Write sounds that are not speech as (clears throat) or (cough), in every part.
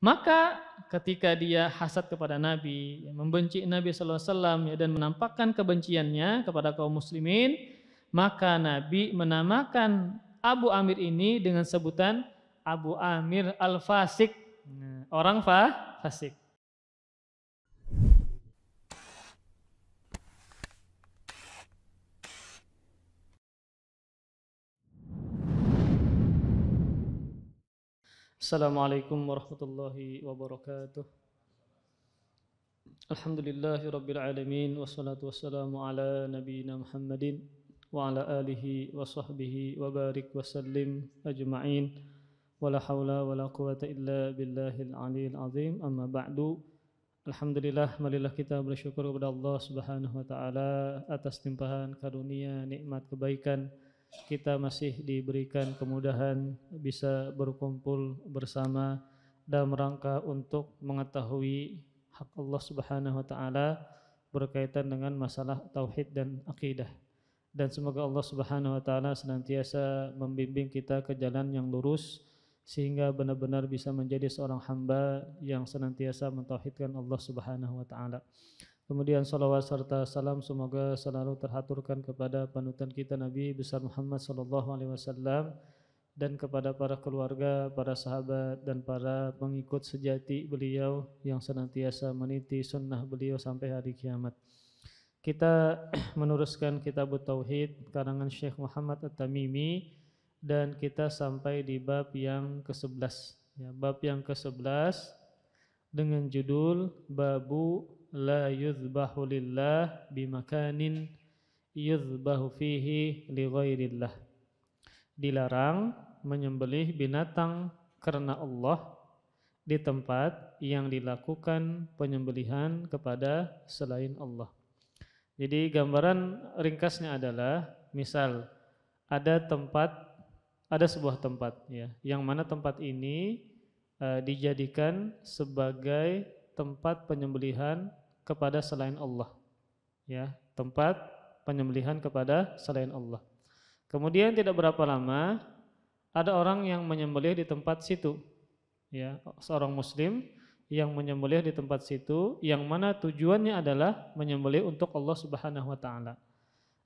Maka ketika dia hasad kepada Nabi, ya, membenci Nabi Alaihi Wasallam ya, dan menampakkan kebenciannya kepada kaum muslimin, maka Nabi menamakan Abu Amir ini dengan sebutan Abu Amir Al-Fasik. Nah, orang fa fasik. Assalamualaikum warahmatullahi wabarakatuh. Alhamdulillahi rabbil alamin wassalatu wassalamu ala nabiyyina Muhammadin wa ala alihi wa sahbihi wa barik wa sallim ajma'in. Wala haula wala quwata illa billahil aliyil azim. Amma ba'du. Alhamdulillah malillah kita bersyukur kepada Allah Subhanahu wa taala atas limpahan karunia nikmat kebaikan kita masih diberikan kemudahan bisa berkumpul bersama dalam rangka untuk mengetahui hak Allah Subhanahu wa taala berkaitan dengan masalah tauhid dan akidah. Dan semoga Allah Subhanahu wa taala senantiasa membimbing kita ke jalan yang lurus sehingga benar-benar bisa menjadi seorang hamba yang senantiasa mentauhidkan Allah Subhanahu wa taala. Kemudian salawat serta salam semoga selalu terhaturkan kepada panutan kita Nabi besar Muhammad sallallahu alaihi wasallam dan kepada para keluarga, para sahabat dan para pengikut sejati beliau yang senantiasa meniti sunnah beliau sampai hari kiamat. Kita (clears throat) meneruskan kitab Tauhid karangan Syekh Muhammad At-Tamimi dan kita sampai di bab yang ke-11. Ya, bab yang ke-11 dengan judul Babu la yuzbahu lillah bimakanin yuzbahu fihi li ghairillah. Dilarang menyembelih binatang karena Allah di tempat yang dilakukan penyembelihan kepada selain Allah. Jadi gambaran ringkasnya adalah misal ada tempat ada sebuah tempat ya yang mana tempat ini uh, dijadikan sebagai tempat penyembelihan kepada selain Allah. Ya, tempat penyembelihan kepada selain Allah. Kemudian tidak berapa lama ada orang yang menyembelih di tempat situ. Ya, seorang muslim yang menyembelih di tempat situ yang mana tujuannya adalah menyembelih untuk Allah Subhanahu wa taala.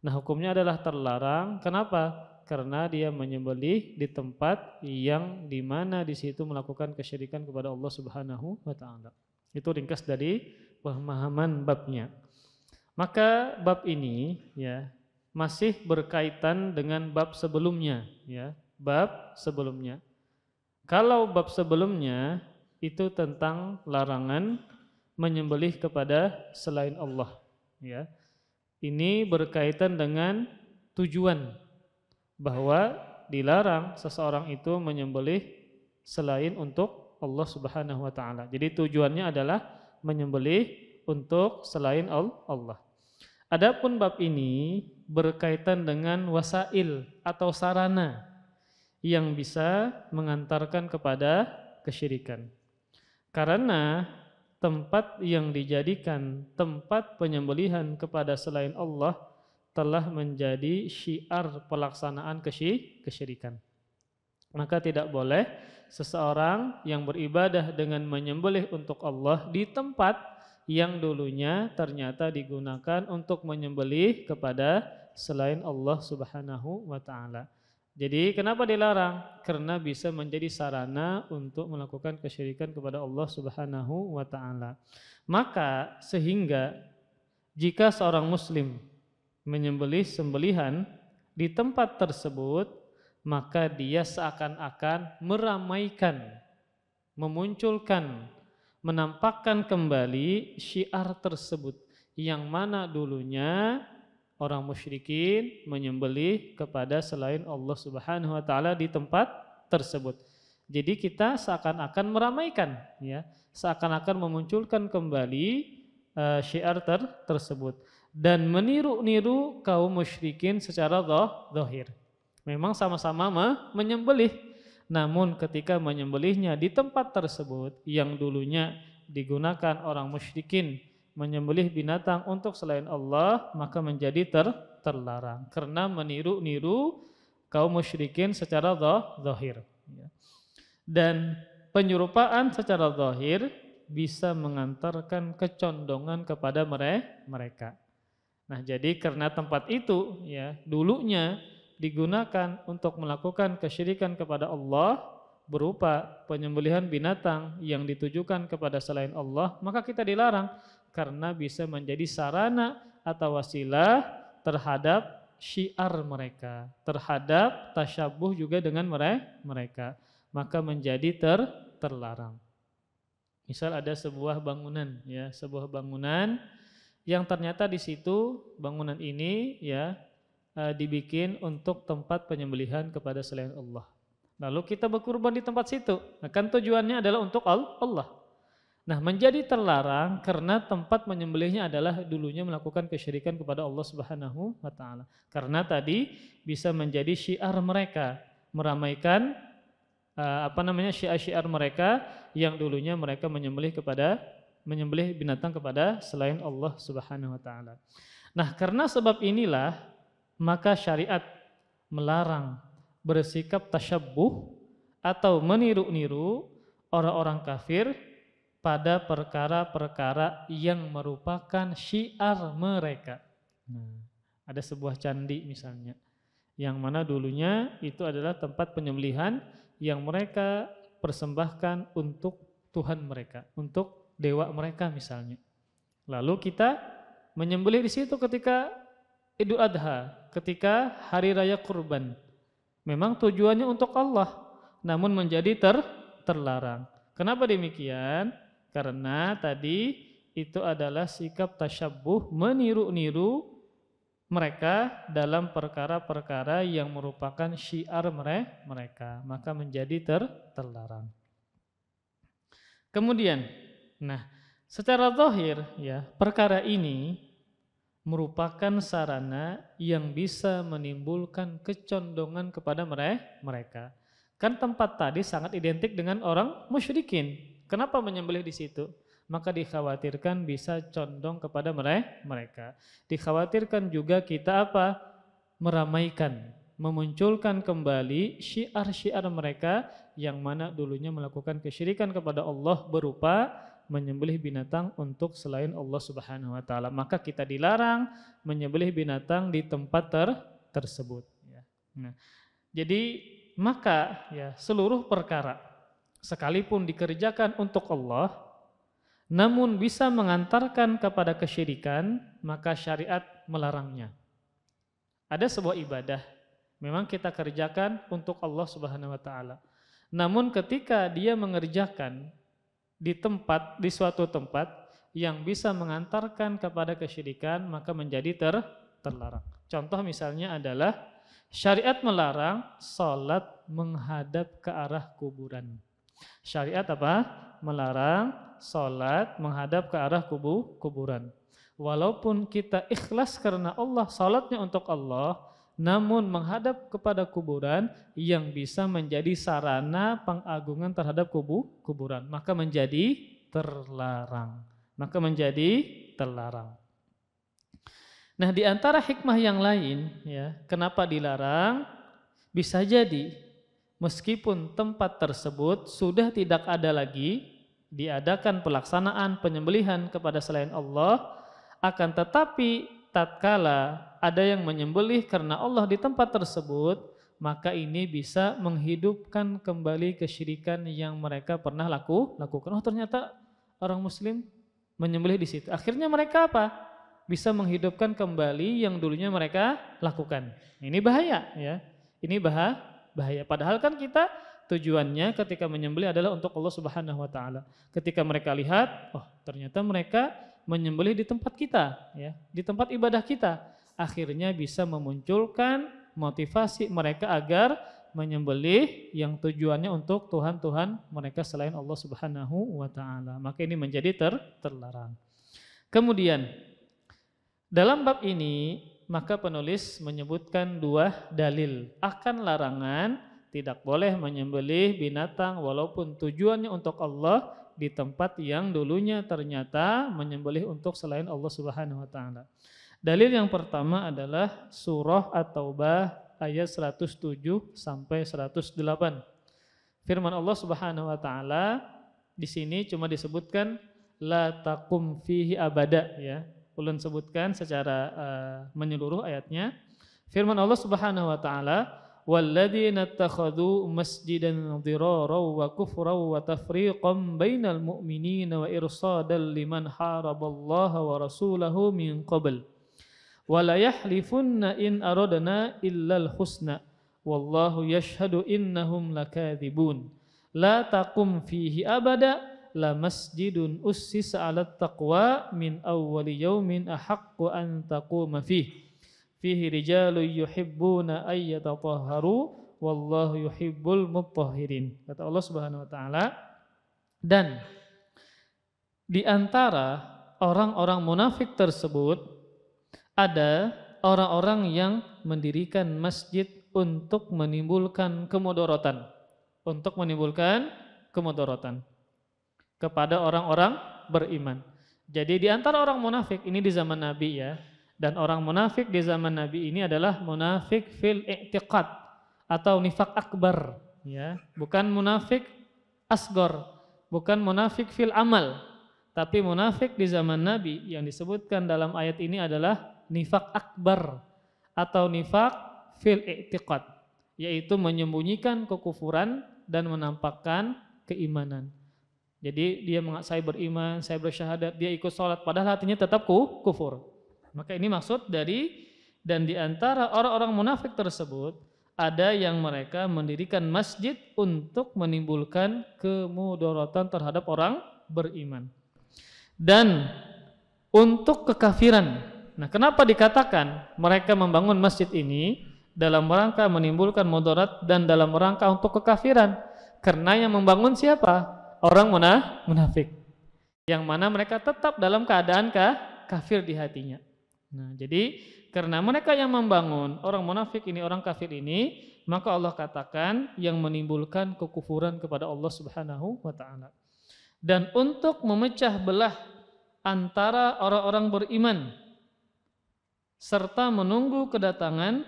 Nah, hukumnya adalah terlarang. Kenapa? Karena dia menyembelih di tempat yang di mana di situ melakukan kesyirikan kepada Allah Subhanahu wa taala. Itu ringkas dari pemahaman babnya. Maka bab ini ya masih berkaitan dengan bab sebelumnya ya, bab sebelumnya. Kalau bab sebelumnya itu tentang larangan menyembelih kepada selain Allah ya. Ini berkaitan dengan tujuan bahwa dilarang seseorang itu menyembelih selain untuk Allah Subhanahu wa taala. Jadi tujuannya adalah menyembelih untuk selain Allah. Adapun bab ini berkaitan dengan wasail atau sarana yang bisa mengantarkan kepada kesyirikan. Karena tempat yang dijadikan tempat penyembelihan kepada selain Allah telah menjadi syiar pelaksanaan kesyirikan. Maka tidak boleh seseorang yang beribadah dengan menyembelih untuk Allah di tempat yang dulunya ternyata digunakan untuk menyembelih kepada selain Allah Subhanahu wa taala. Jadi kenapa dilarang? Karena bisa menjadi sarana untuk melakukan kesyirikan kepada Allah Subhanahu wa taala. Maka sehingga jika seorang muslim menyembelih sembelihan di tempat tersebut maka dia seakan-akan meramaikan, memunculkan, menampakkan kembali syiar tersebut yang mana dulunya orang musyrikin menyembelih kepada selain Allah Subhanahu wa taala di tempat tersebut. Jadi kita seakan-akan meramaikan ya, seakan-akan memunculkan kembali uh, syiar ter tersebut dan meniru-niru kaum musyrikin secara doh Memang sama-sama menyembelih, namun ketika menyembelihnya di tempat tersebut yang dulunya digunakan orang musyrikin menyembelih binatang untuk selain Allah maka menjadi ter terlarang karena meniru-niru kaum musyrikin secara zahir. Ya. Dan penyerupaan secara zahir bisa mengantarkan kecondongan kepada mereka. Nah, jadi karena tempat itu ya dulunya digunakan untuk melakukan kesyirikan kepada Allah berupa penyembelihan binatang yang ditujukan kepada selain Allah, maka kita dilarang karena bisa menjadi sarana atau wasilah terhadap syiar mereka, terhadap tasyabuh juga dengan mereka, maka menjadi ter terlarang. Misal ada sebuah bangunan ya, sebuah bangunan yang ternyata di situ bangunan ini ya Eh, dibikin untuk tempat penyembelihan kepada selain Allah. Lalu kita berkurban di tempat situ. Nah, kan tujuannya adalah untuk Allah. Nah, menjadi terlarang karena tempat menyembelihnya adalah dulunya melakukan kesyirikan kepada Allah Subhanahu wa taala. Karena tadi bisa menjadi syiar mereka meramaikan eh, apa namanya syiar-syiar mereka yang dulunya mereka menyembelih kepada menyembelih binatang kepada selain Allah Subhanahu wa taala. Nah, karena sebab inilah maka syariat melarang bersikap tasyabbuh atau meniru-niru orang-orang kafir pada perkara-perkara yang merupakan syiar mereka. Nah, ada sebuah candi misalnya yang mana dulunya itu adalah tempat penyembelihan yang mereka persembahkan untuk Tuhan mereka, untuk dewa mereka misalnya. Lalu kita menyembelih di situ ketika Idul Adha ketika hari raya kurban. Memang tujuannya untuk Allah, namun menjadi ter terlarang. Kenapa demikian? Karena tadi itu adalah sikap tasyabuh meniru-niru mereka dalam perkara-perkara yang merupakan syiar mereka, maka menjadi ter terlarang. Kemudian, nah, secara zahir ya, perkara ini merupakan sarana yang bisa menimbulkan kecondongan kepada mereka. Kan tempat tadi sangat identik dengan orang musyrikin. Kenapa menyembelih di situ? Maka dikhawatirkan bisa condong kepada mereka. Dikhawatirkan juga kita apa? Meramaikan, memunculkan kembali syiar-syiar mereka yang mana dulunya melakukan kesyirikan kepada Allah berupa menyembelih binatang untuk selain Allah Subhanahu wa taala. Maka kita dilarang menyembelih binatang di tempat ter tersebut ya. Nah, jadi maka ya seluruh perkara sekalipun dikerjakan untuk Allah namun bisa mengantarkan kepada kesyirikan, maka syariat melarangnya. Ada sebuah ibadah memang kita kerjakan untuk Allah Subhanahu wa taala. Namun ketika dia mengerjakan di tempat di suatu tempat yang bisa mengantarkan kepada kesyirikan maka menjadi ter terlarang. Contoh misalnya adalah syariat melarang salat menghadap ke arah kuburan. Syariat apa? Melarang salat menghadap ke arah kubu, kuburan. Walaupun kita ikhlas karena Allah, salatnya untuk Allah, namun menghadap kepada kuburan yang bisa menjadi sarana pengagungan terhadap kubu kuburan maka menjadi terlarang maka menjadi terlarang nah di antara hikmah yang lain ya kenapa dilarang bisa jadi meskipun tempat tersebut sudah tidak ada lagi diadakan pelaksanaan penyembelihan kepada selain Allah akan tetapi tatkala ada yang menyembelih karena Allah di tempat tersebut, maka ini bisa menghidupkan kembali kesyirikan yang mereka pernah laku lakukan. Oh ternyata orang muslim menyembelih di situ. Akhirnya mereka apa? Bisa menghidupkan kembali yang dulunya mereka lakukan. Ini bahaya ya. Ini bah bahaya. Padahal kan kita tujuannya ketika menyembelih adalah untuk Allah Subhanahu wa taala. Ketika mereka lihat, oh ternyata mereka menyembelih di tempat kita ya, di tempat ibadah kita akhirnya bisa memunculkan motivasi mereka agar menyembelih yang tujuannya untuk Tuhan-Tuhan mereka selain Allah Subhanahu wa taala. Maka ini menjadi ter terlarang. Kemudian dalam bab ini maka penulis menyebutkan dua dalil akan larangan tidak boleh menyembelih binatang walaupun tujuannya untuk Allah di tempat yang dulunya ternyata menyembelih untuk selain Allah Subhanahu wa taala. Dalil yang pertama adalah surah At-Taubah ayat 107 sampai 108. Firman Allah Subhanahu wa taala di sini cuma disebutkan la taqum fihi abada ya. Ulun sebutkan secara uh, menyeluruh ayatnya. Firman Allah Subhanahu wa taala والذين wa kufra wa tafriqan bainal mu'minina wa irsadal liman haraballaha wa rasulahu min qabl. Walayahlifunna in aradana illal husna wallahu yashhadu innahum lakadhibun la taqum fihi abada la masjidun ussis 'ala taqwa min awwali yawmin ahakku an taquma fihi fihi rijalu yuhibbuna ayyata taharu wallahu yuhibbul mutahhirin kata Allah Subhanahu wa taala dan di antara orang-orang munafik tersebut ada orang-orang yang mendirikan masjid untuk menimbulkan kemudorotan, untuk menimbulkan kemudorotan kepada orang-orang beriman. Jadi di antara orang munafik ini di zaman Nabi ya, dan orang munafik di zaman Nabi ini adalah munafik fil i'tiqad atau nifak akbar ya, bukan munafik asgor, bukan munafik fil amal, tapi munafik di zaman Nabi yang disebutkan dalam ayat ini adalah nifak akbar atau nifak fil i'tiqad yaitu menyembunyikan kekufuran dan menampakkan keimanan. Jadi dia mengatakan saya beriman, saya bersyahadat, dia ikut sholat padahal hatinya tetap ku, kufur. Maka ini maksud dari dan di antara orang-orang munafik tersebut ada yang mereka mendirikan masjid untuk menimbulkan kemudorotan terhadap orang beriman. Dan untuk kekafiran Nah, kenapa dikatakan mereka membangun masjid ini dalam rangka menimbulkan mudarat dan dalam rangka untuk kekafiran? Karena yang membangun siapa? Orang munafik. Yang mana mereka tetap dalam keadaan kah? kafir di hatinya. Nah, jadi karena mereka yang membangun orang munafik ini, orang kafir ini, maka Allah katakan yang menimbulkan kekufuran kepada Allah Subhanahu wa taala. Dan untuk memecah belah antara orang-orang beriman serta menunggu kedatangan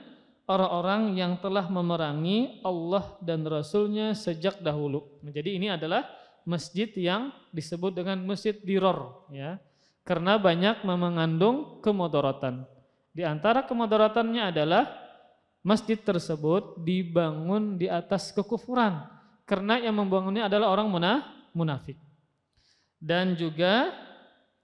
orang-orang yang telah memerangi Allah dan Rasulnya sejak dahulu. Nah, jadi ini adalah masjid yang disebut dengan masjid diror ya. Karena banyak mengandung kemodoratan. Di antara kemodoratannya adalah masjid tersebut dibangun di atas kekufuran. Karena yang membangunnya adalah orang munafik. Dan juga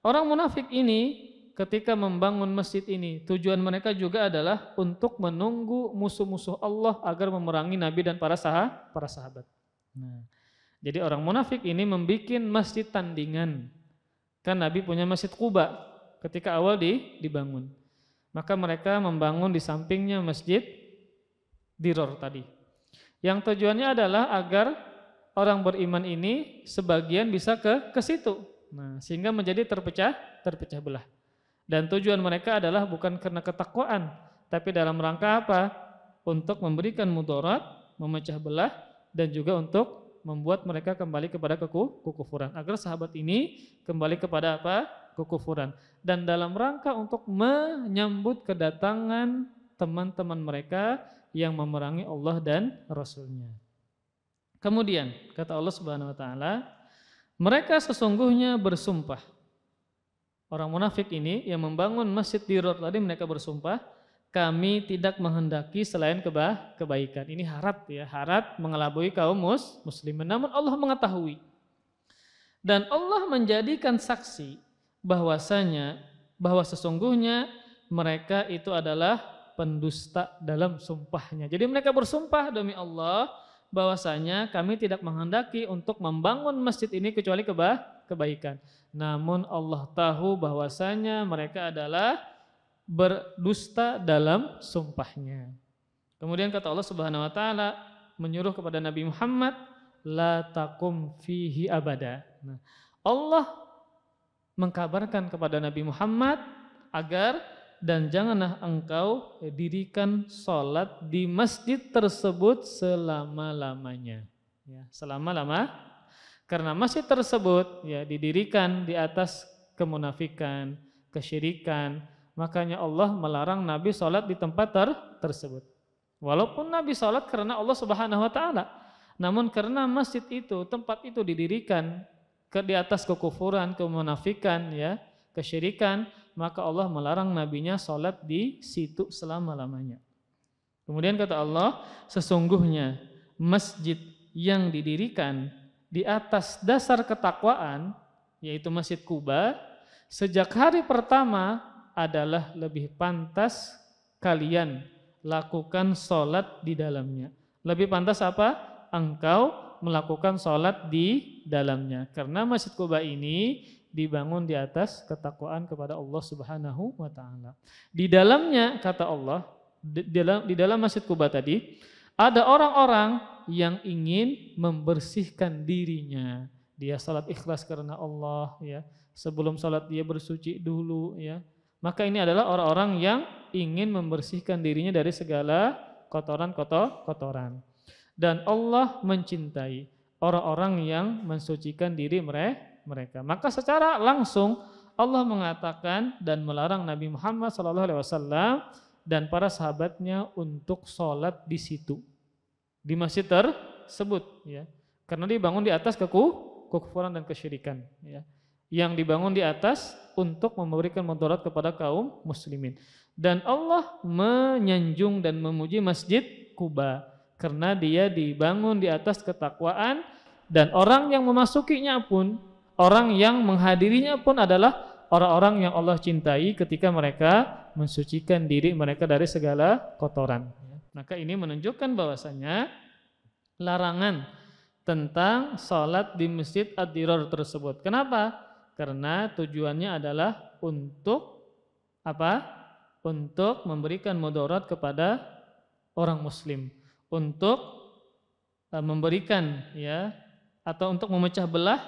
orang munafik ini ketika membangun masjid ini. Tujuan mereka juga adalah untuk menunggu musuh-musuh Allah agar memerangi Nabi dan para sah para sahabat. Nah, jadi orang munafik ini membuat masjid tandingan. Kan Nabi punya masjid Kuba ketika awal di, dibangun. Maka mereka membangun di sampingnya masjid Diror tadi. Yang tujuannya adalah agar orang beriman ini sebagian bisa ke ke situ. Nah, sehingga menjadi terpecah terpecah belah. Dan tujuan mereka adalah bukan karena ketakwaan, tapi dalam rangka apa? Untuk memberikan mudarat, memecah belah, dan juga untuk membuat mereka kembali kepada keku, kekufuran. Agar sahabat ini kembali kepada apa? Kekufuran. Dan dalam rangka untuk menyambut kedatangan teman-teman mereka yang memerangi Allah dan Rasulnya. Kemudian kata Allah Subhanahu wa taala, mereka sesungguhnya bersumpah Orang munafik ini yang membangun masjid di Rot tadi mereka bersumpah, kami tidak menghendaki selain keba kebaikan. Ini harat ya, harat mengelabui kaum mus muslim Namun Allah mengetahui. Dan Allah menjadikan saksi bahwasanya bahwa sesungguhnya mereka itu adalah pendusta dalam sumpahnya. Jadi mereka bersumpah demi Allah bahwasanya kami tidak menghendaki untuk membangun masjid ini kecuali keba kebaikan. Namun Allah tahu bahwasanya mereka adalah berdusta dalam sumpahnya. Kemudian kata Allah Subhanahu wa taala menyuruh kepada Nabi Muhammad la takum fihi abada. Nah, Allah mengkabarkan kepada Nabi Muhammad agar dan janganlah engkau dirikan sholat di masjid tersebut selama-lamanya. Ya, selama-lama karena masjid tersebut ya didirikan di atas kemunafikan, kesyirikan, makanya Allah melarang Nabi sholat di tempat ter tersebut. Walaupun Nabi sholat karena Allah Subhanahu wa taala, namun karena masjid itu, tempat itu didirikan ke di atas kekufuran, kemunafikan ya, kesyirikan, maka Allah melarang nabinya sholat di situ selama-lamanya. Kemudian kata Allah, sesungguhnya masjid yang didirikan di atas dasar ketakwaan, yaitu Masjid Kuba, sejak hari pertama adalah lebih pantas kalian lakukan sholat di dalamnya. Lebih pantas apa? Engkau melakukan sholat di dalamnya. Karena Masjid Kuba ini dibangun di atas ketakwaan kepada Allah Subhanahu wa taala. Di dalamnya kata Allah, di dalam di dalam Masjid Kuba tadi ada orang-orang yang ingin membersihkan dirinya. Dia salat ikhlas karena Allah ya. Sebelum salat dia bersuci dulu ya. Maka ini adalah orang-orang yang ingin membersihkan dirinya dari segala kotoran-kotoran. Dan Allah mencintai orang-orang yang mensucikan diri mereka. Maka secara langsung Allah mengatakan dan melarang Nabi Muhammad SAW dan para sahabatnya untuk sholat di situ di masjid tersebut ya. Karena dibangun di atas keku kekufuran dan kesyirikan ya. Yang dibangun di atas untuk memberikan mudarat kepada kaum muslimin. Dan Allah menyanjung dan memuji Masjid Kuba karena dia dibangun di atas ketakwaan dan orang yang memasukinya pun, orang yang menghadirinya pun adalah orang-orang yang Allah cintai ketika mereka mensucikan diri mereka dari segala kotoran. Maka ini menunjukkan bahwasanya larangan tentang sholat di masjid ad-dirar tersebut. Kenapa? Karena tujuannya adalah untuk apa? Untuk memberikan mudarat kepada orang muslim. Untuk e, memberikan ya atau untuk memecah belah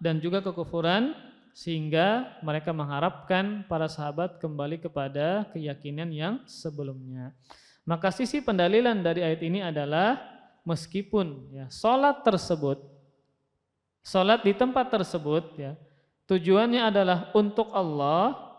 dan juga kekufuran sehingga mereka mengharapkan para sahabat kembali kepada keyakinan yang sebelumnya. Maka sisi pendalilan dari ayat ini adalah meskipun ya salat tersebut sholat di tempat tersebut ya tujuannya adalah untuk Allah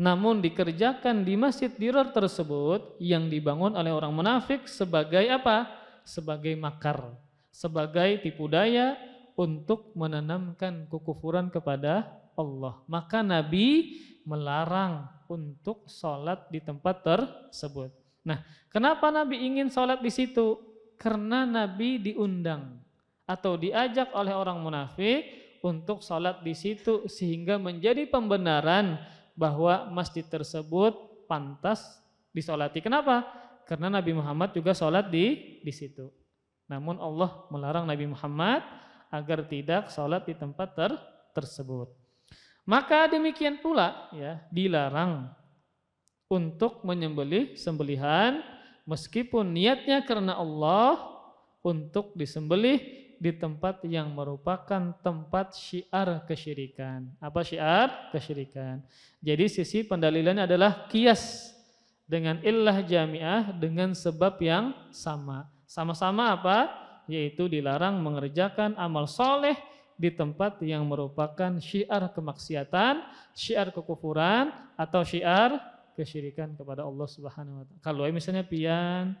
namun dikerjakan di masjid diror tersebut yang dibangun oleh orang munafik sebagai apa? Sebagai makar, sebagai tipu daya untuk menanamkan kekufuran kepada Allah. Maka Nabi melarang untuk sholat di tempat tersebut. Nah, kenapa Nabi ingin sholat di situ? Karena Nabi diundang atau diajak oleh orang munafik untuk sholat di situ sehingga menjadi pembenaran bahwa masjid tersebut pantas disolati. Kenapa? Karena Nabi Muhammad juga sholat di di situ. Namun Allah melarang Nabi Muhammad agar tidak sholat di tempat ter, tersebut. Maka demikian pula ya dilarang untuk menyembelih sembelihan meskipun niatnya karena Allah untuk disembelih di tempat yang merupakan tempat syiar kesyirikan. Apa syiar? Kesyirikan. Jadi sisi pendalilannya adalah kias dengan illah jamiah dengan sebab yang sama. Sama-sama apa? Yaitu dilarang mengerjakan amal soleh di tempat yang merupakan syiar kemaksiatan, syiar kekufuran, atau syiar kesyirikan kepada Allah Subhanahu wa taala. Kalau ya misalnya pian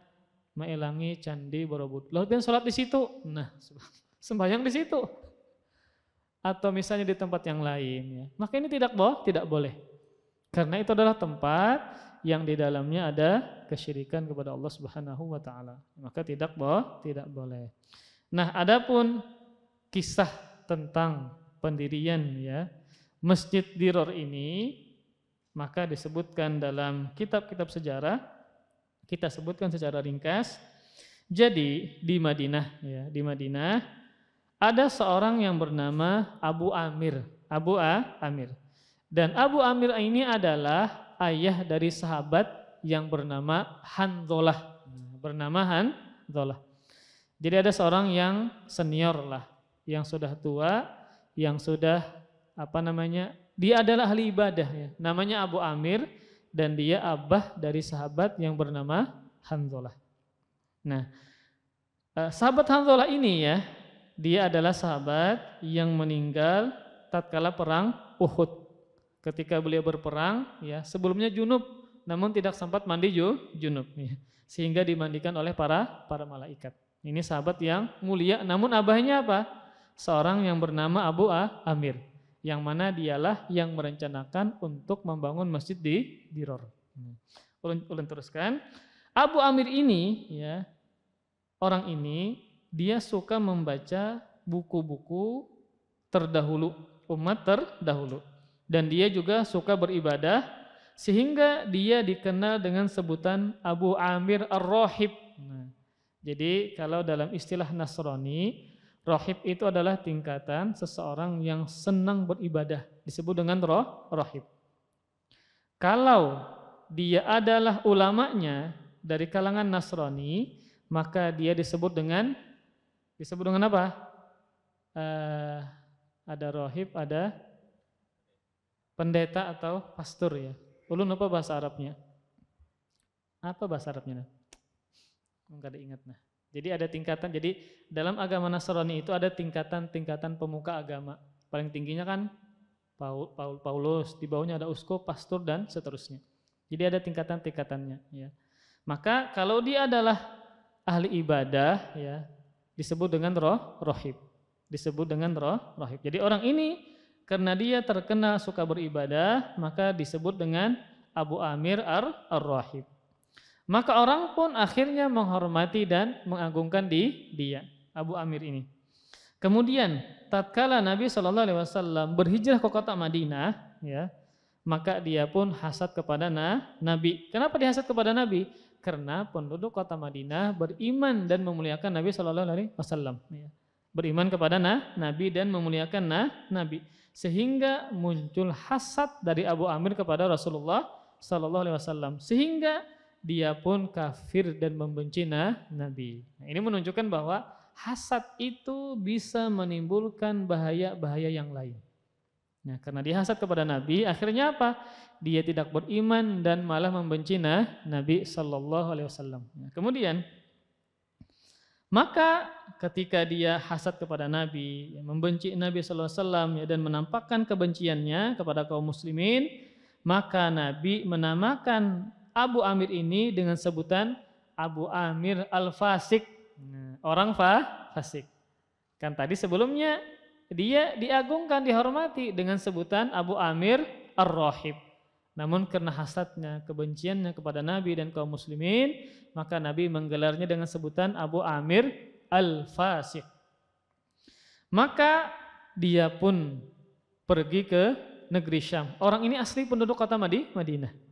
maelangi candi Borobudur. Lalu pian salat di situ. Nah, (laughs) sembahyang di situ. Atau misalnya di tempat yang lain ya. Maka ini tidak boleh, tidak boleh. Karena itu adalah tempat yang di dalamnya ada kesyirikan kepada Allah Subhanahu wa taala. Maka tidak boleh, tidak boleh. Nah, adapun kisah tentang pendirian ya Masjid Diror ini maka disebutkan dalam kitab-kitab sejarah, kita sebutkan secara ringkas. Jadi di Madinah, ya, di Madinah ada seorang yang bernama Abu Amir, Abu A. Amir. Dan Abu Amir ini adalah ayah dari sahabat yang bernama Hanzolah. Bernama Hanzolah. Jadi ada seorang yang senior lah, yang sudah tua, yang sudah apa namanya dia adalah ahli ibadah ya. Namanya Abu Amir dan dia abah dari sahabat yang bernama Hanzalah. Nah, eh, sahabat Hanzalah ini ya, dia adalah sahabat yang meninggal tatkala perang Uhud. Ketika beliau berperang, ya sebelumnya junub, namun tidak sempat mandi junub, ya. sehingga dimandikan oleh para para malaikat. Ini sahabat yang mulia, namun abahnya apa? Seorang yang bernama Abu ah Amir yang mana dialah yang merencanakan untuk membangun masjid di Diror. Hmm. Ulun, ulun teruskan. Abu Amir ini ya orang ini dia suka membaca buku-buku terdahulu umat terdahulu dan dia juga suka beribadah sehingga dia dikenal dengan sebutan Abu Amir ar rohib Nah, jadi kalau dalam istilah Nasrani Rohib itu adalah tingkatan seseorang yang senang beribadah, disebut dengan roh, rohib. Kalau dia adalah ulamanya dari kalangan Nasrani, maka dia disebut dengan disebut dengan apa? Uh, ada rohib, ada pendeta atau pastor ya. Ulun apa bahasa Arabnya? Apa bahasa Arabnya? Enggak ada ingat nah. Jadi ada tingkatan. Jadi dalam agama Nasrani itu ada tingkatan-tingkatan pemuka agama. Paling tingginya kan Paul, Paul, Paulus, di bawahnya ada uskup, pastor dan seterusnya. Jadi ada tingkatan-tingkatannya. Ya. Maka kalau dia adalah ahli ibadah, ya disebut dengan roh rohib, disebut dengan roh rohib. Jadi orang ini karena dia terkena suka beribadah, maka disebut dengan Abu Amir ar-Rahib. Maka orang pun akhirnya menghormati dan mengagungkan di dia, Abu Amir ini. Kemudian tatkala Nabi Shallallahu alaihi wasallam berhijrah ke kota Madinah, ya, maka dia pun hasad kepada Nabi. Kenapa dihasad kepada Nabi? Karena penduduk kota Madinah beriman dan memuliakan Nabi Shallallahu alaihi wasallam, ya. Beriman kepada Nabi dan memuliakan Nabi. Sehingga muncul hasad dari Abu Amir kepada Rasulullah Shallallahu alaihi wasallam. Sehingga dia pun kafir dan membenci Nabi. Nah, ini menunjukkan bahwa hasad itu bisa menimbulkan bahaya-bahaya yang lain. Nah, karena dihasad kepada Nabi, akhirnya apa? Dia tidak beriman dan malah membenci Nabi Shallallahu Alaihi Wasallam. Nah, kemudian, maka ketika dia hasad kepada Nabi, ya, membenci Nabi Shallallahu Alaihi Wasallam ya, dan menampakkan kebenciannya kepada kaum Muslimin, maka Nabi menamakan Abu Amir ini dengan sebutan Abu Amir Al-Fasik. orang fa, fasik. Kan tadi sebelumnya dia diagungkan, dihormati dengan sebutan Abu Amir Ar-Rahib. Namun karena hasadnya, kebenciannya kepada Nabi dan kaum muslimin, maka Nabi menggelarnya dengan sebutan Abu Amir Al-Fasik. Maka dia pun pergi ke negeri Syam. Orang ini asli penduduk kota Madinah.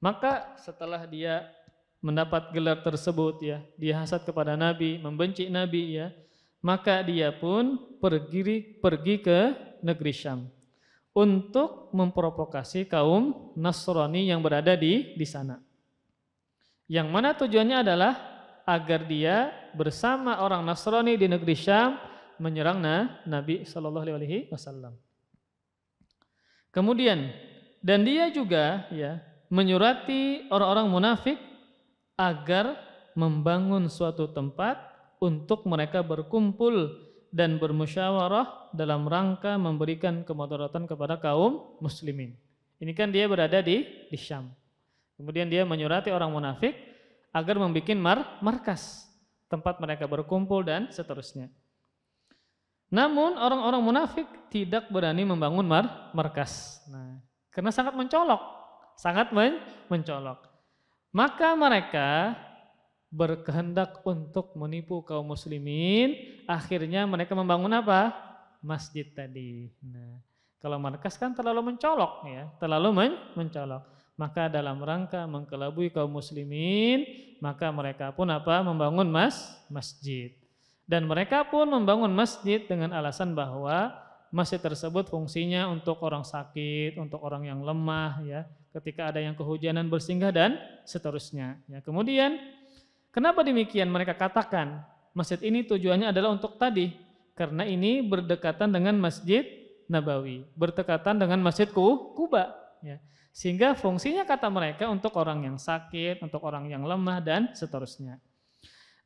Maka setelah dia mendapat gelar tersebut ya, dia hasad kepada Nabi, membenci Nabi ya, maka dia pun pergi pergi ke negeri Syam untuk memprovokasi kaum Nasrani yang berada di di sana. Yang mana tujuannya adalah agar dia bersama orang Nasrani di negeri Syam menyerang nah, Nabi Shallallahu Alaihi Wasallam. Kemudian dan dia juga ya menyurati orang-orang munafik agar membangun suatu tempat untuk mereka berkumpul dan bermusyawarah dalam rangka memberikan kemudaratan kepada kaum muslimin. Ini kan dia berada di di Syam. Kemudian dia menyurati orang munafik agar membuat mar markas tempat mereka berkumpul dan seterusnya. Namun orang-orang munafik tidak berani membangun mar markas. Nah, karena sangat mencolok sangat men mencolok. Maka mereka berkehendak untuk menipu kaum muslimin, akhirnya mereka membangun apa? Masjid tadi. Nah, kalau markas kan terlalu mencolok ya, terlalu men mencolok. Maka dalam rangka mengkelabui kaum muslimin, maka mereka pun apa? membangun mas masjid. Dan mereka pun membangun masjid dengan alasan bahwa Masjid tersebut fungsinya untuk orang sakit, untuk orang yang lemah ya, ketika ada yang kehujanan bersinggah dan seterusnya. Ya, kemudian kenapa demikian mereka katakan masjid ini tujuannya adalah untuk tadi karena ini berdekatan dengan Masjid Nabawi, berdekatan dengan Masjid Kuba ya. Sehingga fungsinya kata mereka untuk orang yang sakit, untuk orang yang lemah dan seterusnya.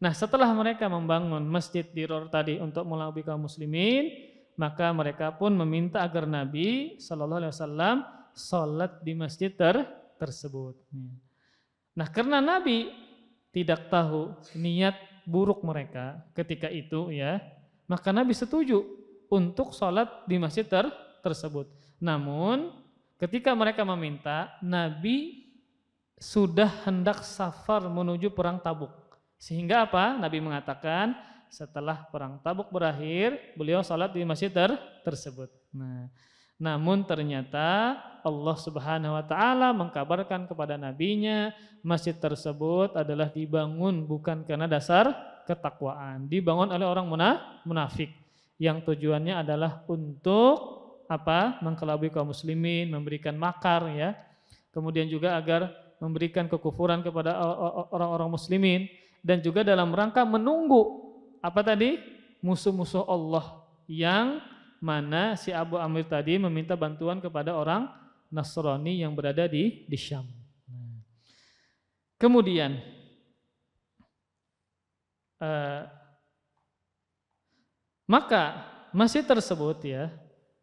Nah, setelah mereka membangun masjid di Ror tadi untuk melabuhi kaum muslimin, maka mereka pun meminta agar Nabi Shallallahu Alaihi Wasallam sholat di masjid ter tersebut. Nah, karena Nabi tidak tahu niat buruk mereka ketika itu, ya, maka Nabi setuju untuk sholat di masjid ter tersebut. Namun, ketika mereka meminta, Nabi sudah hendak safar menuju perang Tabuk. Sehingga apa? Nabi mengatakan, setelah perang Tabuk berakhir, beliau salat di masjid ter tersebut. Nah, namun ternyata Allah Subhanahu wa taala mengkabarkan kepada nabinya masjid tersebut adalah dibangun bukan karena dasar ketakwaan, dibangun oleh orang munafik yang tujuannya adalah untuk apa? mengkelabui kaum muslimin, memberikan makar ya. Kemudian juga agar memberikan kekufuran kepada orang-orang muslimin dan juga dalam rangka menunggu apa tadi? Musuh-musuh Allah yang mana si Abu Amir tadi meminta bantuan kepada orang Nasrani yang berada di di Syam. Nah. Kemudian uh, maka masjid tersebut ya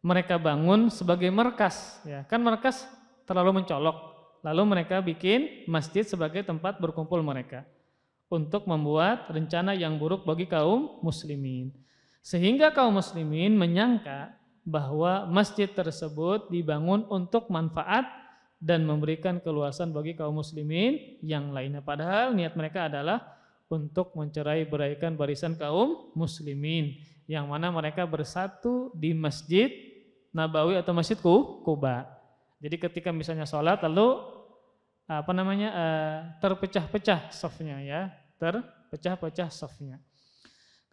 mereka bangun sebagai markas ya kan markas terlalu mencolok lalu mereka bikin masjid sebagai tempat berkumpul mereka untuk membuat rencana yang buruk bagi kaum muslimin. Sehingga kaum muslimin menyangka bahwa masjid tersebut dibangun untuk manfaat dan memberikan keluasan bagi kaum muslimin yang lainnya. Padahal niat mereka adalah untuk mencerai beraikan barisan kaum muslimin yang mana mereka bersatu di masjid Nabawi atau masjid Kuba. Jadi ketika misalnya sholat lalu apa namanya eh, terpecah-pecah softnya ya terpecah-pecah softnya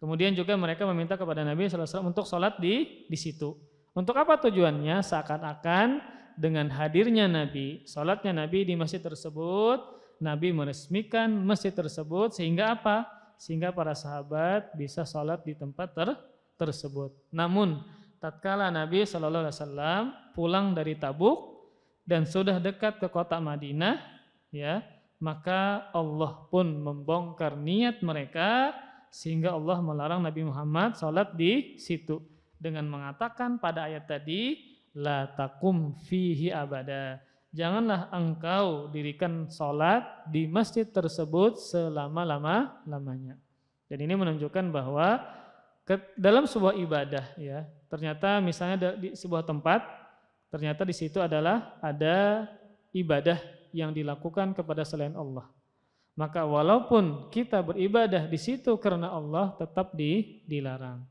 kemudian juga mereka meminta kepada Nabi SAW untuk sholat di di situ untuk apa tujuannya seakan-akan dengan hadirnya Nabi sholatnya Nabi di masjid tersebut Nabi meresmikan masjid tersebut sehingga apa sehingga para sahabat bisa sholat di tempat ter tersebut namun tatkala Nabi SAW pulang dari Tabuk dan sudah dekat ke kota Madinah, ya, maka Allah pun membongkar niat mereka sehingga Allah melarang Nabi Muhammad salat di situ dengan mengatakan pada ayat tadi la takum fihi abada. Janganlah engkau dirikan salat di masjid tersebut selama-lama lamanya. Dan ini menunjukkan bahwa dalam sebuah ibadah ya, ternyata misalnya di sebuah tempat ternyata di situ adalah ada ibadah yang dilakukan kepada selain Allah. Maka walaupun kita beribadah di situ karena Allah tetap di, dilarang.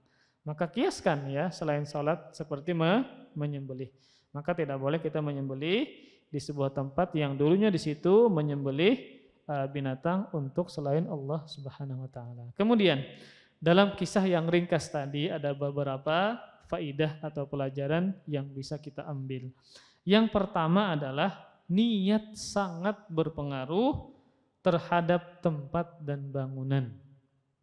Maka kiaskan ya selain salat seperti me, menyembelih. Maka tidak boleh kita menyembelih di sebuah tempat yang dulunya di situ menyembelih eh, binatang untuk selain Allah Subhanahu wa taala. Kemudian dalam kisah yang ringkas tadi ada beberapa faidah atau pelajaran yang bisa kita ambil. Yang pertama adalah niat sangat berpengaruh terhadap tempat dan bangunan.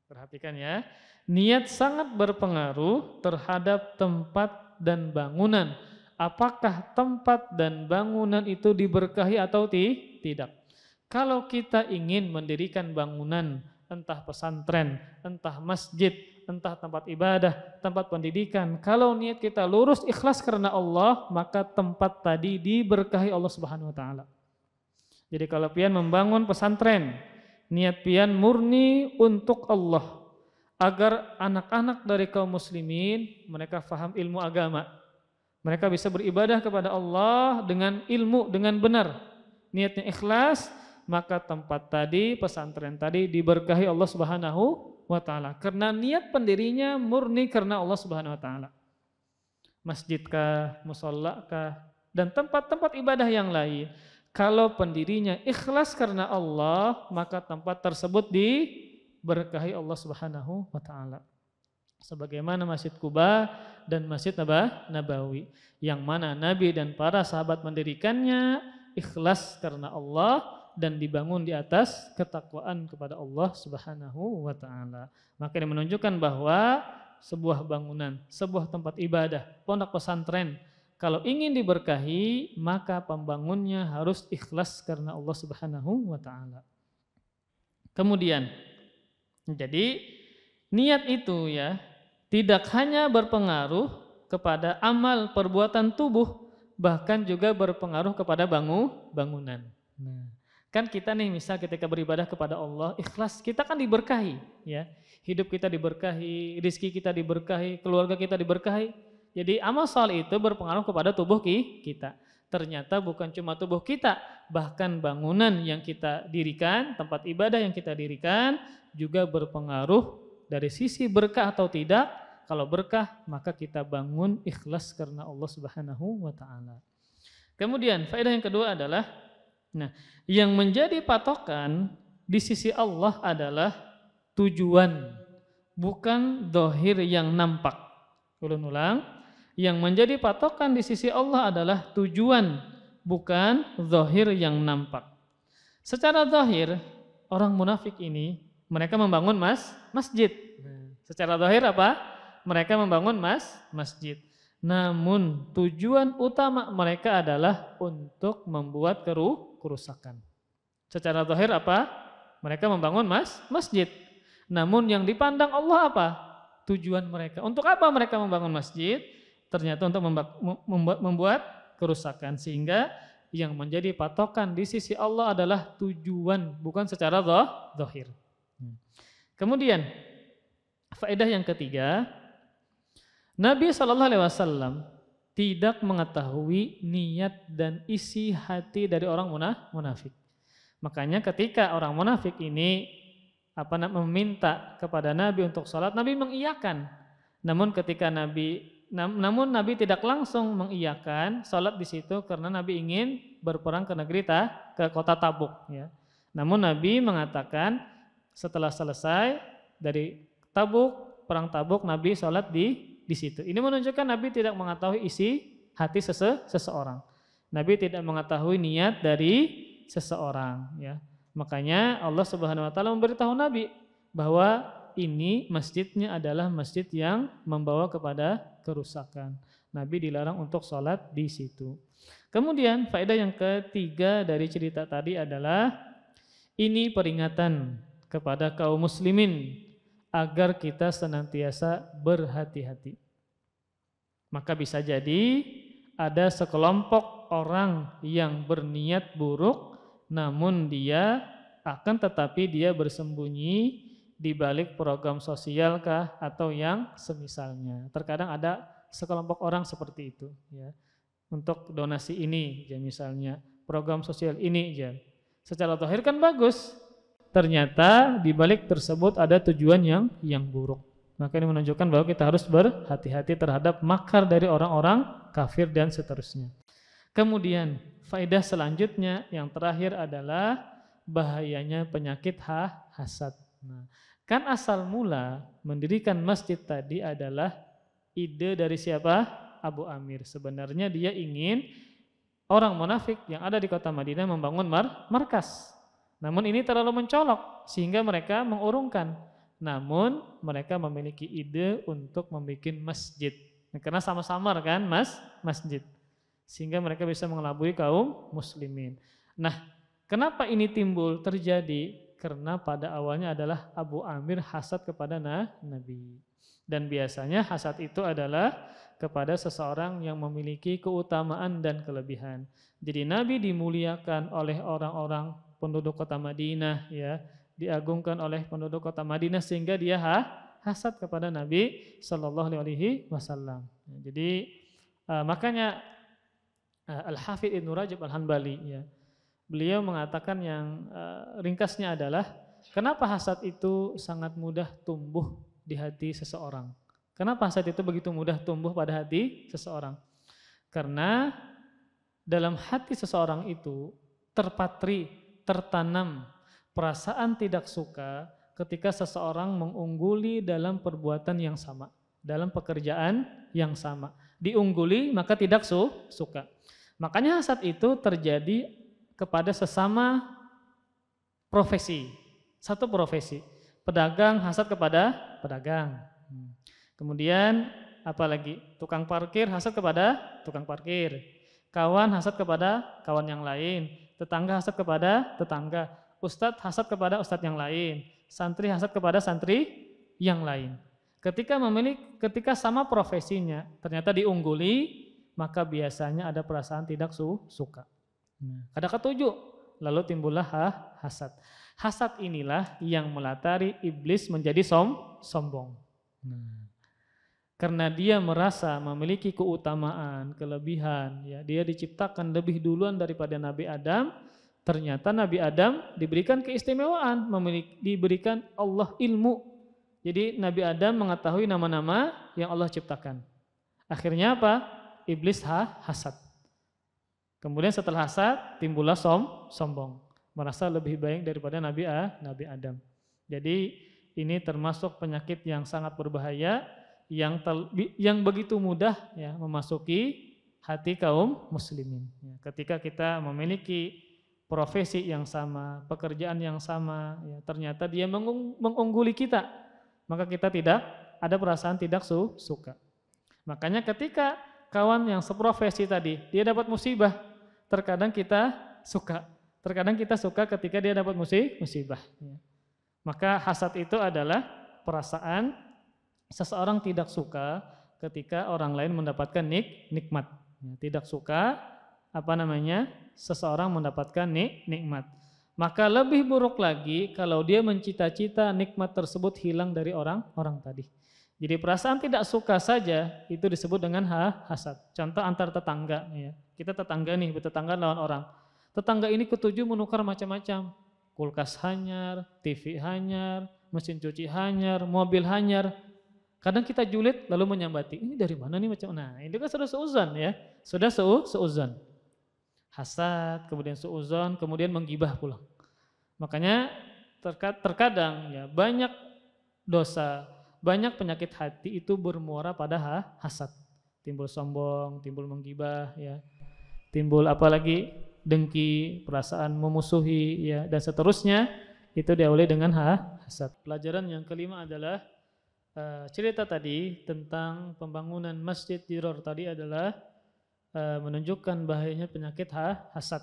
Perhatikan ya, niat sangat berpengaruh terhadap tempat dan bangunan. Apakah tempat dan bangunan itu diberkahi atau ti? tidak? Kalau kita ingin mendirikan bangunan, entah pesantren, entah masjid, entah tempat ibadah, tempat pendidikan. Kalau niat kita lurus ikhlas karena Allah, maka tempat tadi diberkahi Allah Subhanahu wa taala. Jadi kalau pian membangun pesantren, niat pian murni untuk Allah agar anak-anak dari kaum muslimin mereka faham ilmu agama. Mereka bisa beribadah kepada Allah dengan ilmu dengan benar. Niatnya ikhlas, maka tempat tadi, pesantren tadi diberkahi Allah Subhanahu wa taala. Karena niat pendirinya murni karena Allah Subhanahu wa taala. Masjidkah, musallakah, dan tempat-tempat ibadah yang lain. Kalau pendirinya ikhlas karena Allah, maka tempat tersebut diberkahi Allah Subhanahu wa taala. Sebagaimana Masjid Kuba dan Masjid Nabawi yang mana Nabi dan para sahabat mendirikannya ikhlas karena Allah dan dibangun di atas ketakwaan kepada Allah Subhanahu wa taala. Maka ini menunjukkan bahwa sebuah bangunan, sebuah tempat ibadah, pondok pesantren kalau ingin diberkahi maka pembangunnya harus ikhlas karena Allah Subhanahu wa taala. Kemudian jadi niat itu ya tidak hanya berpengaruh kepada amal perbuatan tubuh bahkan juga berpengaruh kepada bangun bangunan. Nah, Kan kita nih misal ketika beribadah kepada Allah, ikhlas kita kan diberkahi ya. Hidup kita diberkahi, rizki kita diberkahi, keluarga kita diberkahi. Jadi amal soal itu berpengaruh kepada tubuh kita. Ternyata bukan cuma tubuh kita, bahkan bangunan yang kita dirikan, tempat ibadah yang kita dirikan juga berpengaruh dari sisi berkah atau tidak. Kalau berkah maka kita bangun ikhlas karena Allah Subhanahu wa taala. Kemudian faedah yang kedua adalah Nah, yang menjadi patokan di sisi Allah adalah tujuan, bukan dohir yang nampak. Ulun ulang, yang menjadi patokan di sisi Allah adalah tujuan, bukan dohir yang nampak. Secara dohir, orang munafik ini mereka membangun mas masjid. Secara dohir apa? Mereka membangun mas masjid. Namun tujuan utama mereka adalah untuk membuat keru kerusakan. Secara zahir apa? Mereka membangun mas masjid. Namun yang dipandang Allah apa? Tujuan mereka. Untuk apa mereka membangun masjid? Ternyata untuk membuat, membuat kerusakan sehingga yang menjadi patokan di sisi Allah adalah tujuan bukan secara zahir. Hmm. Kemudian faedah yang ketiga Nabi Shallallahu Alaihi Wasallam tidak mengetahui niat dan isi hati dari orang munafik. Makanya ketika orang munafik ini apa meminta kepada Nabi untuk sholat, Nabi mengiyakan. Namun ketika Nabi namun Nabi tidak langsung mengiyakan sholat di situ karena Nabi ingin berperang ke negeri ta, ke kota Tabuk. Ya. Namun Nabi mengatakan setelah selesai dari Tabuk perang Tabuk Nabi sholat di di situ. Ini menunjukkan Nabi tidak mengetahui isi hati sese seseorang. Nabi tidak mengetahui niat dari seseorang ya. Makanya Allah Subhanahu wa taala memberitahu Nabi bahwa ini masjidnya adalah masjid yang membawa kepada kerusakan. Nabi dilarang untuk sholat di situ. Kemudian faedah yang ketiga dari cerita tadi adalah ini peringatan kepada kaum muslimin agar kita senantiasa berhati-hati. Maka bisa jadi ada sekelompok orang yang berniat buruk namun dia akan tetapi dia bersembunyi di balik program sosial kah atau yang semisalnya. Terkadang ada sekelompok orang seperti itu ya. Untuk donasi ini ya misalnya, program sosial ini ya. Secara tohir kan bagus. Ternyata di balik tersebut ada tujuan yang yang buruk. Maka ini menunjukkan bahwa kita harus berhati-hati terhadap makar dari orang-orang kafir dan seterusnya. Kemudian faedah selanjutnya yang terakhir adalah bahayanya penyakit ha hasad. Nah, kan asal mula mendirikan masjid tadi adalah ide dari siapa? Abu Amir. Sebenarnya dia ingin orang munafik yang ada di kota Madinah membangun mar markas. Namun ini terlalu mencolok sehingga mereka mengurungkan namun mereka memiliki ide untuk membuat masjid. Nah, karena sama-sama kan mas masjid. Sehingga mereka bisa mengelabui kaum muslimin. Nah kenapa ini timbul terjadi? Karena pada awalnya adalah Abu Amir hasad kepada nah, Nabi. Dan biasanya hasad itu adalah kepada seseorang yang memiliki keutamaan dan kelebihan. Jadi Nabi dimuliakan oleh orang-orang penduduk kota Madinah ya diagungkan oleh penduduk kota Madinah sehingga dia ha, hasad kepada Nabi Shallallahu Alaihi Wasallam. Jadi uh, makanya uh, eh, Al Hafidh Nurajib Rajab Al Hanbali ya beliau mengatakan yang uh, ringkasnya adalah kenapa hasad itu sangat mudah tumbuh di hati seseorang. Kenapa hasad itu begitu mudah tumbuh pada hati seseorang? Karena dalam hati seseorang itu terpatri, tertanam perasaan tidak suka ketika seseorang mengungguli dalam perbuatan yang sama, dalam pekerjaan yang sama. Diungguli maka tidak su suka. Makanya hasad itu terjadi kepada sesama profesi. Satu profesi. Pedagang hasad kepada pedagang. Hmm. Kemudian apalagi tukang parkir hasad kepada tukang parkir. Kawan hasad kepada kawan yang lain, tetangga hasad kepada tetangga Ustadz hasad kepada ustadz yang lain, santri hasad kepada santri yang lain. Ketika memilih, ketika sama profesinya ternyata diungguli, maka biasanya ada perasaan tidak su suka. Ada nah, ketujuh, lalu timbullah ha hasad. Hasad inilah yang melatari iblis menjadi som sombong. Nah, karena dia merasa memiliki keutamaan, kelebihan, ya dia diciptakan lebih duluan daripada Nabi Adam, Ternyata Nabi Adam diberikan keistimewaan, memiliki, diberikan Allah ilmu. Jadi Nabi Adam mengetahui nama-nama yang Allah ciptakan. Akhirnya apa? Iblis ha, hasad. Kemudian setelah hasad timbullah som, sombong, merasa lebih baik daripada Nabi A, ah, Nabi Adam. Jadi ini termasuk penyakit yang sangat berbahaya yang ter, yang begitu mudah ya memasuki hati kaum muslimin. Ya, ketika kita memiliki profesi yang sama, pekerjaan yang sama, ya, ternyata dia mengung, mengungguli kita, maka kita tidak ada perasaan tidak su suka. Makanya ketika kawan yang seprofesi tadi, dia dapat musibah, terkadang kita suka, terkadang kita suka ketika dia dapat musibah. Ya. Maka hasad itu adalah perasaan seseorang tidak suka ketika orang lain mendapatkan nik nikmat, ya, tidak suka apa namanya seseorang mendapatkan nik nikmat. Maka lebih buruk lagi kalau dia mencita-cita nikmat tersebut hilang dari orang-orang tadi. Jadi perasaan tidak suka saja itu disebut dengan ha hasad. Contoh antar tetangga ya. Kita tetangga nih, bertetangga lawan orang. Tetangga ini ketujuh menukar macam-macam. Kulkas hanyar, TV hanyar, mesin cuci hanyar, mobil hanyar. Kadang kita julid lalu menyambati. Ini dari mana nih macam? Nah, ini kan sudah seuzan ya. Sudah seuzan seuzon hasad, kemudian suuzon, kemudian menggibah pulang Makanya terkadang ya banyak dosa, banyak penyakit hati itu bermuara pada hasad. Timbul sombong, timbul menggibah ya. Timbul apalagi dengki, perasaan memusuhi ya dan seterusnya itu diawali dengan ha, hasad. Pelajaran yang kelima adalah eh, cerita tadi tentang pembangunan masjid di tadi adalah Eh, menunjukkan bahayanya penyakit hasad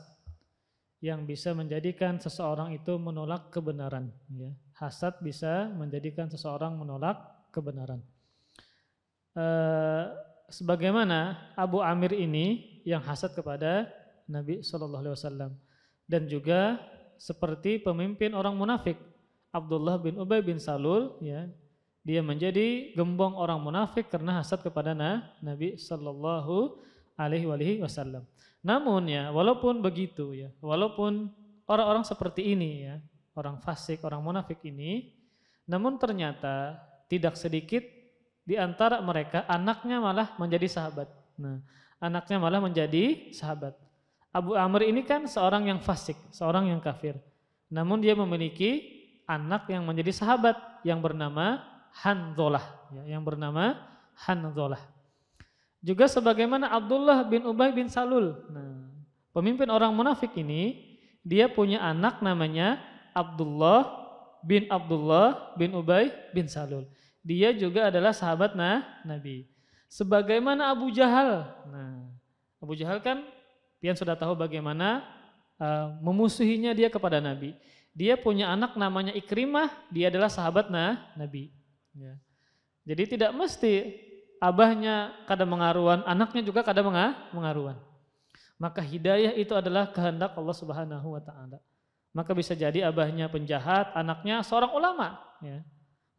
yang bisa menjadikan seseorang itu menolak kebenaran. Ya. Hasad bisa menjadikan seseorang menolak kebenaran. Eh, sebagaimana Abu Amir ini yang hasad kepada Nabi Shallallahu Alaihi Wasallam dan juga seperti pemimpin orang munafik Abdullah bin Ubay bin Salul ya dia menjadi gembong orang munafik karena hasad kepada Nabi Shallallahu alaihi wasallam. Namun ya, walaupun begitu ya, walaupun orang-orang seperti ini ya, orang fasik, orang munafik ini, namun ternyata tidak sedikit di antara mereka anaknya malah menjadi sahabat. Nah, anaknya malah menjadi sahabat. Abu Amr ini kan seorang yang fasik, seorang yang kafir. Namun dia memiliki anak yang menjadi sahabat yang bernama Hanzolah, ya, yang bernama Hanzolah. Juga sebagaimana Abdullah bin Ubay bin Salul. Nah, pemimpin orang munafik ini dia punya anak namanya Abdullah bin Abdullah bin Ubay bin Salul. Dia juga adalah sahabat nah, Nabi. Sebagaimana Abu Jahal. Nah, Abu Jahal kan pian sudah tahu bagaimana uh, memusuhinya dia kepada Nabi. Dia punya anak namanya Ikrimah, dia adalah sahabat nah, Nabi. Ya. Jadi tidak mesti abahnya kadang mengaruan, anaknya juga kadang mengaruan. Maka hidayah itu adalah kehendak Allah Subhanahu wa taala. Maka bisa jadi abahnya penjahat, anaknya seorang ulama, ya.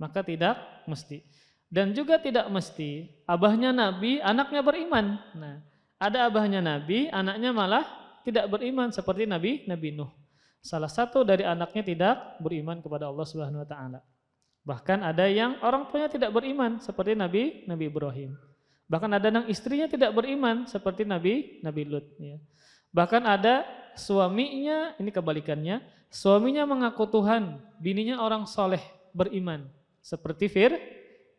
Maka tidak mesti. Dan juga tidak mesti abahnya nabi, anaknya beriman. Nah, ada abahnya nabi, anaknya malah tidak beriman seperti Nabi Nabi Nuh. Salah satu dari anaknya tidak beriman kepada Allah Subhanahu wa taala. Bahkan ada yang orang tuanya tidak beriman seperti Nabi Nabi Ibrahim. Bahkan ada yang istrinya tidak beriman seperti Nabi Nabi Lut. Ya. Bahkan ada suaminya, ini kebalikannya, suaminya mengaku Tuhan, bininya orang soleh beriman seperti Fir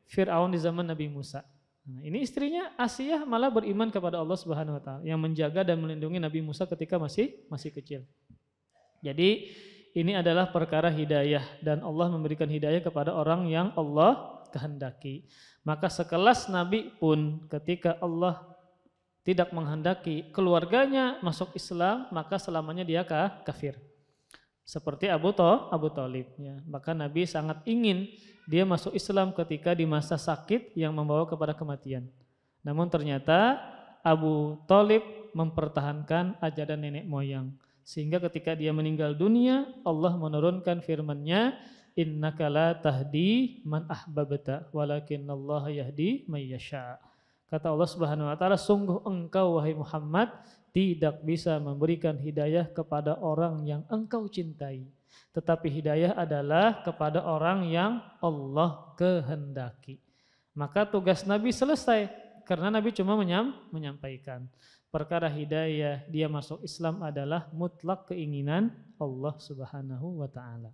Fir'aun di zaman Nabi Musa. Nah, ini istrinya Asiyah malah beriman kepada Allah Subhanahu wa taala yang menjaga dan melindungi Nabi Musa ketika masih masih kecil. Jadi ini adalah perkara hidayah dan Allah memberikan hidayah kepada orang yang Allah kehendaki. Maka sekelas Nabi pun ketika Allah tidak menghendaki keluarganya masuk Islam, maka selamanya dia kafir. Seperti Abu Thalib, Abu Talib. ya. Maka Nabi sangat ingin dia masuk Islam ketika di masa sakit yang membawa kepada kematian. Namun ternyata Abu Talib mempertahankan ajaran nenek moyang. Sehingga ketika dia meninggal dunia, Allah menurunkan firman-Nya, "Innaka la tahdi man ahbabta, Allah yahdi may yasha." Kata Allah Subhanahu wa taala, "Sungguh engkau wahai Muhammad tidak bisa memberikan hidayah kepada orang yang engkau cintai, tetapi hidayah adalah kepada orang yang Allah kehendaki." Maka tugas Nabi selesai karena Nabi cuma menyam, menyampaikan perkara hidayah dia masuk Islam adalah mutlak keinginan Allah Subhanahu wa taala.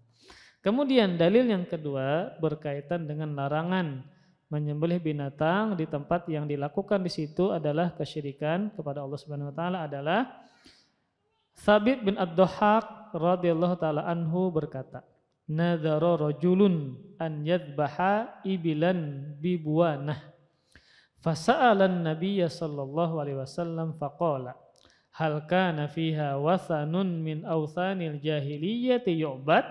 Kemudian dalil yang kedua berkaitan dengan larangan menyembelih binatang di tempat yang dilakukan di situ adalah kesyirikan kepada Allah Subhanahu wa taala adalah Sabit bin Ad-Dhahhak radhiyallahu taala anhu berkata, "Nadzara rajulun an yadhbaha ibilan bibuanah." Fasa'alan nabiyya sallallahu alaihi wasallam faqala hal kana fiha wasanun min awthanil jahiliyyati yu'bad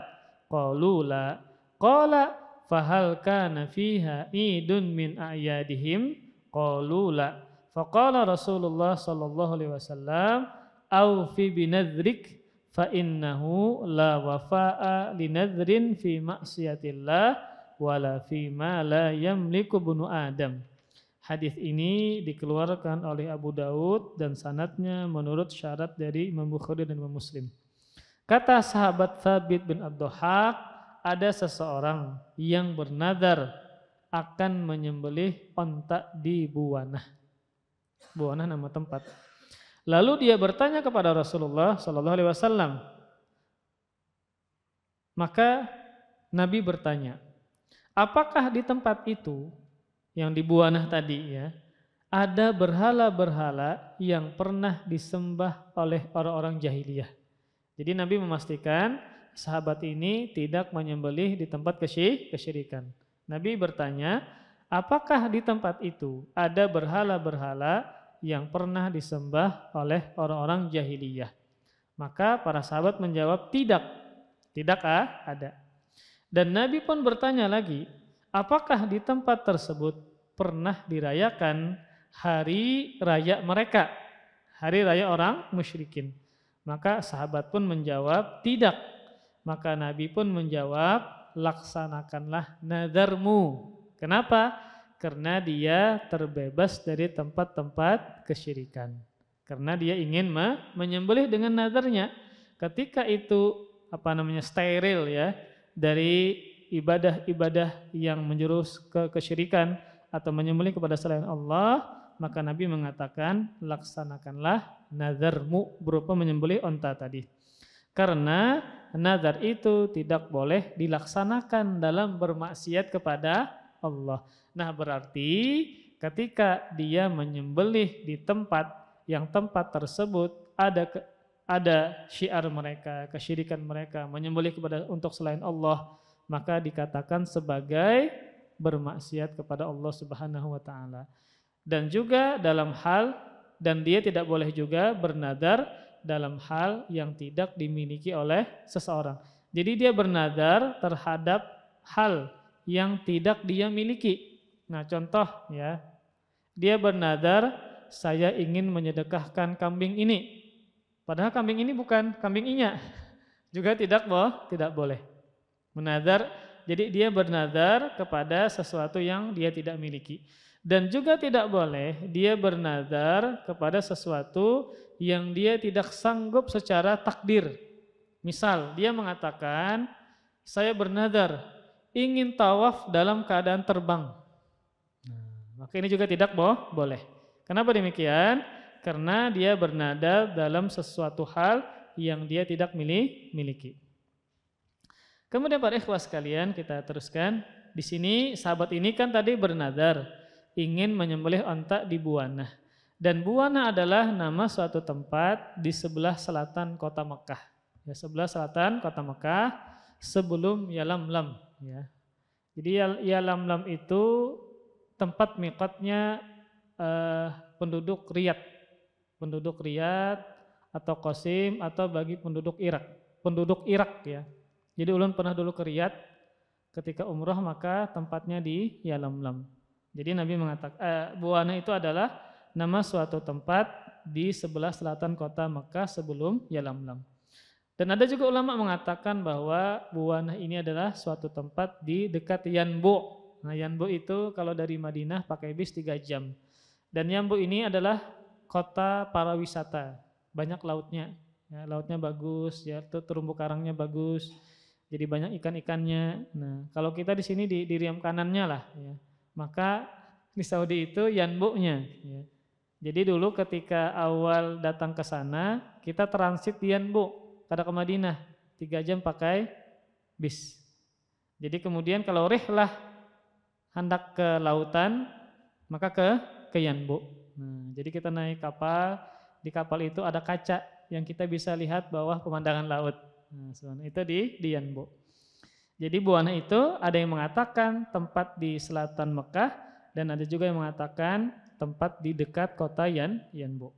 qalu la qala fahal kana fiha idun min a'yadihim qalu la faqala rasulullah sallallahu alaihi wasallam awfi binadhrik fa innahu la wafa'a linadhrin fi ma'siyatillah wala fi ma la yamliku bunu adam Hadis ini dikeluarkan oleh Abu Daud dan sanatnya menurut syarat dari Imam Bukhari dan Imam Muslim. Kata sahabat Thabit bin Abduhak, ada seseorang yang bernadar akan menyembelih ontak di Buwana. Buwana nama tempat. Lalu dia bertanya kepada Rasulullah Shallallahu Alaihi Wasallam, maka Nabi bertanya, apakah di tempat itu yang di Buanah tadi ya. Ada berhala-berhala yang pernah disembah oleh orang-orang jahiliyah. Jadi Nabi memastikan sahabat ini tidak menyembelih di tempat kesyirikan. Nabi bertanya, apakah di tempat itu ada berhala-berhala yang pernah disembah oleh orang-orang jahiliyah? Maka para sahabat menjawab, tidak. Tidak ah, ada. Dan Nabi pun bertanya lagi, apakah di tempat tersebut pernah dirayakan hari raya mereka, hari raya orang musyrikin? Maka sahabat pun menjawab, tidak. Maka Nabi pun menjawab, laksanakanlah nadarmu. Kenapa? Karena dia terbebas dari tempat-tempat kesyirikan. Karena dia ingin menyembelih dengan nadarnya. Ketika itu apa namanya steril ya dari ibadah-ibadah yang menjurus ke kesyirikan atau menyembelih kepada selain Allah, maka Nabi mengatakan laksanakanlah nazarmu berupa menyembelih onta tadi. Karena nazar itu tidak boleh dilaksanakan dalam bermaksiat kepada Allah. Nah berarti ketika dia menyembelih di tempat yang tempat tersebut ada ada syiar mereka, kesyirikan mereka, menyembelih kepada untuk selain Allah, maka dikatakan sebagai bermaksiat kepada Allah Subhanahu wa taala. Dan juga dalam hal dan dia tidak boleh juga bernadar dalam hal yang tidak dimiliki oleh seseorang. Jadi dia bernadar terhadap hal yang tidak dia miliki. Nah, contoh ya. Dia bernadar saya ingin menyedekahkan kambing ini. Padahal kambing ini bukan kambing inya. (laughs) Juga tidak boh, tidak boleh. Menadar, jadi dia bernadar kepada sesuatu yang dia tidak miliki. Dan juga tidak boleh dia bernadar kepada sesuatu yang dia tidak sanggup secara takdir. Misal dia mengatakan, saya bernadar ingin tawaf dalam keadaan terbang. Nah, maka ini juga tidak boh, boleh. Kenapa demikian? Karena dia bernadar dalam sesuatu hal yang dia tidak milih, miliki. Kemudian para ikhwas kalian kita teruskan. Di sini sahabat ini kan tadi bernadar ingin menyembelih onta di Buana. Dan Buana adalah nama suatu tempat di sebelah selatan kota Mekah. Ya, sebelah selatan kota Mekah sebelum Yalamlam. Ya. Jadi Yalamlam itu tempat mikotnya eh, penduduk Riyadh. Penduduk Riyadh atau Qasim atau bagi penduduk Irak. Penduduk Irak ya, jadi ulun pernah dulu ke Riyad ketika umroh maka tempatnya di Yalamlam. Jadi Nabi mengatakan eh, Buana itu adalah nama suatu tempat di sebelah selatan kota Mekah sebelum Yalamlam. Dan ada juga ulama mengatakan bahwa Buana ini adalah suatu tempat di dekat Yanbu. Nah, Yanbu itu kalau dari Madinah pakai bis 3 jam. Dan Yanbu ini adalah kota para wisata. Banyak lautnya. Ya, lautnya bagus, ya terumbu karangnya bagus. Jadi banyak ikan-ikannya. Nah, kalau kita di sini di, diriam kanannya lah ya. Maka di Saudi itu yanbuknya ya. Jadi dulu ketika awal datang ke sana, kita transit di Yanbu, pada ke Madinah, tiga jam pakai bis. Jadi kemudian kalau rihlah hendak ke lautan, maka ke ke Yanbu. Nah, jadi kita naik kapal, di kapal itu ada kaca yang kita bisa lihat bawah pemandangan laut. Nah, itu di di Yanbu. Jadi Buana itu ada yang mengatakan tempat di selatan Mekah dan ada juga yang mengatakan tempat di dekat kota Yan Yanbu.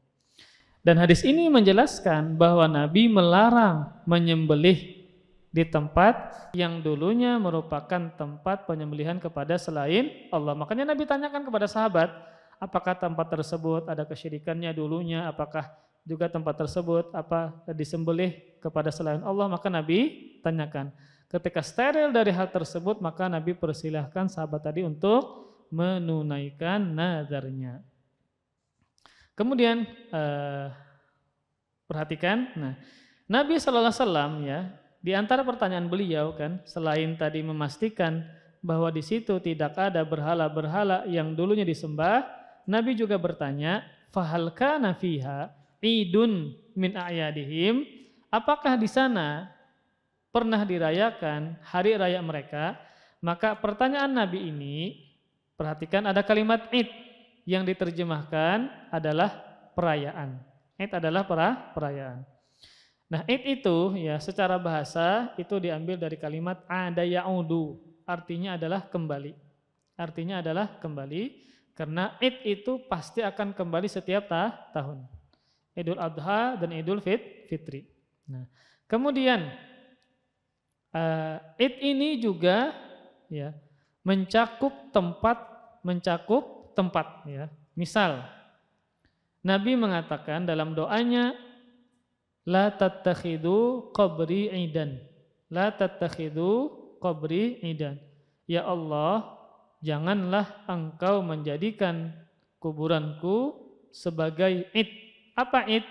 Dan hadis ini menjelaskan bahwa Nabi melarang menyembelih di tempat yang dulunya merupakan tempat penyembelihan kepada selain Allah. Makanya Nabi tanyakan kepada sahabat, apakah tempat tersebut ada kesyirikannya dulunya, apakah juga tempat tersebut apa disembelih kepada selain Allah maka Nabi tanyakan. Ketika steril dari hal tersebut maka Nabi persilahkan sahabat tadi untuk menunaikan nazarnya. Kemudian eh, perhatikan, nah Nabi Shallallahu Alaihi Wasallam ya di antara pertanyaan beliau kan selain tadi memastikan bahwa di situ tidak ada berhala-berhala yang dulunya disembah, Nabi juga bertanya, fahalka nafiha idun min a'yadihim, apakah di sana pernah dirayakan hari raya mereka? Maka pertanyaan Nabi ini, perhatikan ada kalimat id yang diterjemahkan adalah perayaan. Id adalah para perayaan. Nah, id itu ya secara bahasa itu diambil dari kalimat ada yaudu, artinya adalah kembali. Artinya adalah kembali karena id itu pasti akan kembali setiap tahun. Idul Adha dan Idul Fit, Fitri. Nah, kemudian uh, Id ini juga ya mencakup tempat, mencakup tempat ya. Misal Nabi mengatakan dalam doanya la tattakhidu qabri idan. La tattakhidu qabri idan. Ya Allah, janganlah engkau menjadikan kuburanku sebagai id apa id?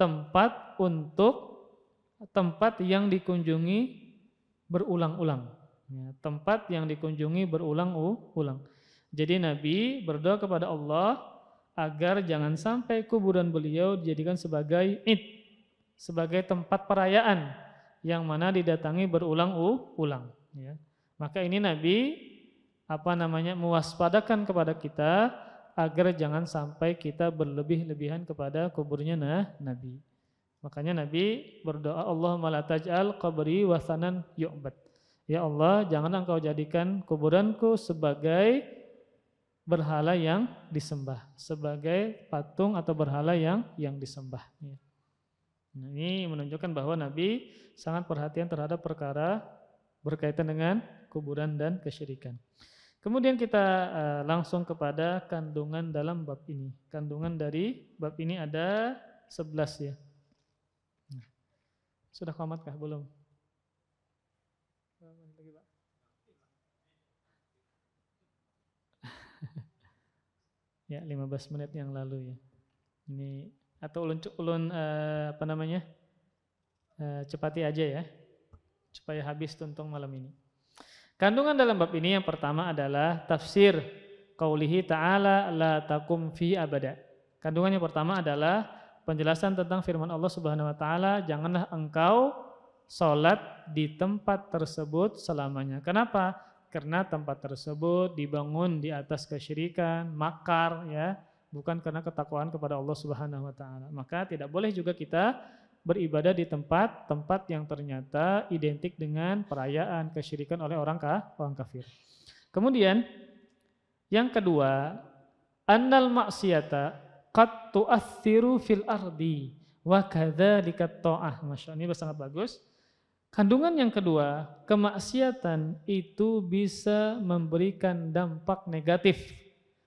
Tempat untuk tempat yang dikunjungi berulang-ulang. Ya, tempat yang dikunjungi berulang-ulang. Jadi Nabi berdoa kepada Allah agar jangan sampai kuburan beliau dijadikan sebagai id, sebagai tempat perayaan yang mana didatangi berulang-ulang. Ya. Maka ini Nabi apa namanya mewaspadakan kepada kita agar jangan sampai kita berlebih-lebihan kepada kuburnya nah Nabi. Makanya Nabi berdoa Allahumma la taj'al qabri wasanan yu'bad. Ya Allah, jangan engkau jadikan kuburanku sebagai berhala yang disembah, sebagai patung atau berhala yang yang disembah. Ya. ini menunjukkan bahwa Nabi sangat perhatian terhadap perkara berkaitan dengan kuburan dan kesyirikan. Kemudian kita eh, langsung kepada kandungan dalam bab ini. Kandungan dari bab ini ada 11 ya. Sudah kah belum? (laughs) Ya, ya, 15 menit yang lalu ya. Ini atau ulun ulun uh, eh, apa namanya? Uh, cepati aja ya. Supaya habis tuntung malam ini. Kandungan dalam bab ini yang pertama adalah tafsir kaulihi ta'ala la takum fi abada. Kandungan yang pertama adalah penjelasan tentang firman Allah Subhanahu wa taala, janganlah engkau salat di tempat tersebut selamanya. Kenapa? Karena tempat tersebut dibangun di atas kesyirikan, makar ya, bukan karena ketakwaan kepada Allah Subhanahu wa taala. Maka tidak boleh juga kita beribadah di tempat-tempat yang ternyata identik dengan perayaan kesyirikan oleh orang orang kafir. Kemudian yang kedua, annal maksiata qad tu'athiru fil ardi wa kadzalika ta'ah. Masya Allah, ini sangat bagus. Kandungan yang kedua, kemaksiatan itu bisa memberikan dampak negatif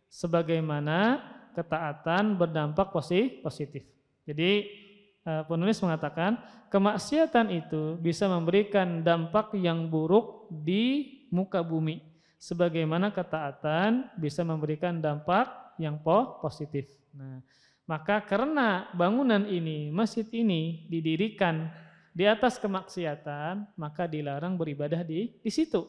sebagaimana ketaatan berdampak positif. Jadi Eh, penulis mengatakan kemaksiatan itu bisa memberikan dampak yang buruk di muka bumi sebagaimana ketaatan bisa memberikan dampak yang positif. Nah, maka karena bangunan ini, masjid ini didirikan di atas kemaksiatan, maka dilarang beribadah di di situ.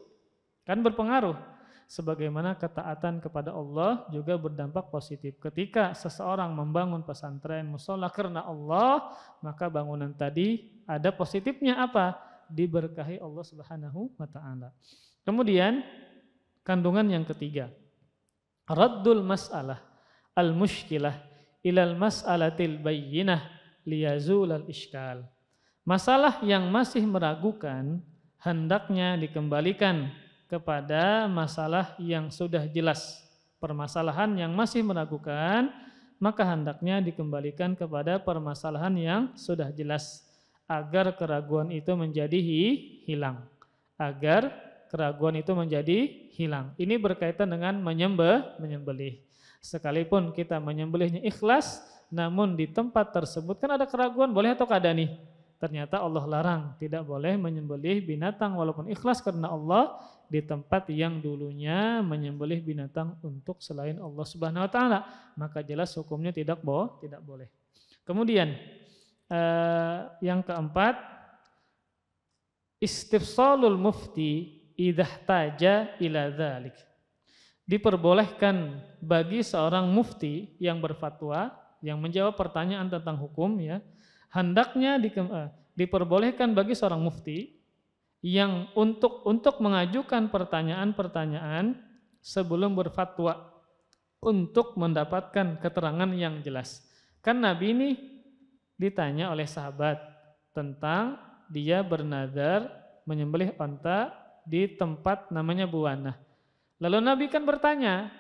Kan berpengaruh sebagaimana ketaatan kepada Allah juga berdampak positif. Ketika seseorang membangun pesantren musola karena Allah, maka bangunan tadi ada positifnya apa? Diberkahi Allah Subhanahu wa taala. Kemudian kandungan yang ketiga. Raddul masalah al-mushkilah ilal mas'alatil bayyinah liyazulal iskal. Masalah yang masih meragukan hendaknya dikembalikan kepada masalah yang sudah jelas. Permasalahan yang masih meragukan, maka hendaknya dikembalikan kepada permasalahan yang sudah jelas agar keraguan itu menjadi hilang. Agar keraguan itu menjadi hilang. Ini berkaitan dengan menyembah menyembelih. Sekalipun kita menyembelihnya ikhlas, namun di tempat tersebut kan ada keraguan, boleh atau kada nih? Ternyata Allah larang, tidak boleh menyembelih binatang walaupun ikhlas karena Allah di tempat yang dulunya menyembelih binatang untuk selain Allah Subhanahu wa taala. Maka jelas hukumnya tidak bo tidak boleh. Kemudian eh, yang keempat istifsalul mufti idhtaja ila dzalik. Diperbolehkan bagi seorang mufti yang berfatwa yang menjawab pertanyaan tentang hukum ya hendaknya di, uh, eh, diperbolehkan bagi seorang mufti yang untuk untuk mengajukan pertanyaan-pertanyaan sebelum berfatwa untuk mendapatkan keterangan yang jelas. Kan Nabi ini ditanya oleh sahabat tentang dia bernadar menyembelih onta di tempat namanya Buwana. Lalu Nabi kan bertanya,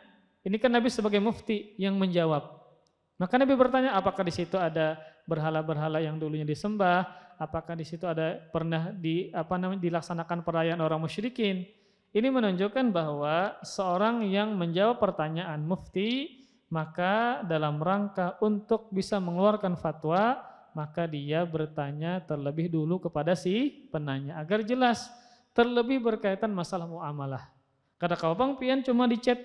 ini kan Nabi sebagai mufti yang menjawab. Maka Nabi bertanya, apakah di situ ada berhala-berhala yang dulunya disembah, apakah di situ ada pernah di apa namanya dilaksanakan perayaan orang musyrikin. Ini menunjukkan bahwa seorang yang menjawab pertanyaan mufti maka dalam rangka untuk bisa mengeluarkan fatwa maka dia bertanya terlebih dulu kepada si penanya agar jelas terlebih berkaitan masalah muamalah. Kata kau bang pian cuma dicet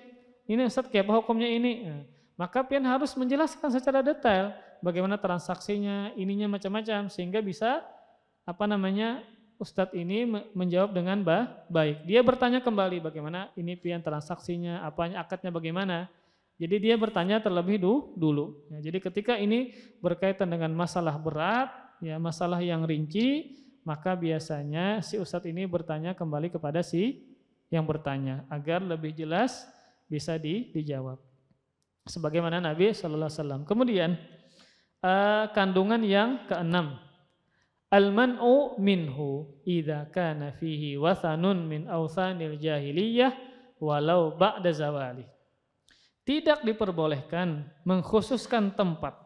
ini Ustaz kayak hukumnya ini? Maka pian harus menjelaskan secara detail bagaimana transaksinya, ininya macam-macam sehingga bisa apa namanya Ustadz ini menjawab dengan bah, baik. Dia bertanya kembali bagaimana ini pian transaksinya, apanya akadnya bagaimana. Jadi dia bertanya terlebih dulu. Ya, jadi ketika ini berkaitan dengan masalah berat, ya masalah yang rinci, maka biasanya si Ustadz ini bertanya kembali kepada si yang bertanya agar lebih jelas bisa di, dijawab. Sebagaimana Nabi Shallallahu Alaihi Wasallam. Kemudian uh, kandungan yang keenam. Al-man'u minhu idza kana fihi wasanun min awsanil jahiliyah walau ba'da zawali. Tidak diperbolehkan mengkhususkan tempat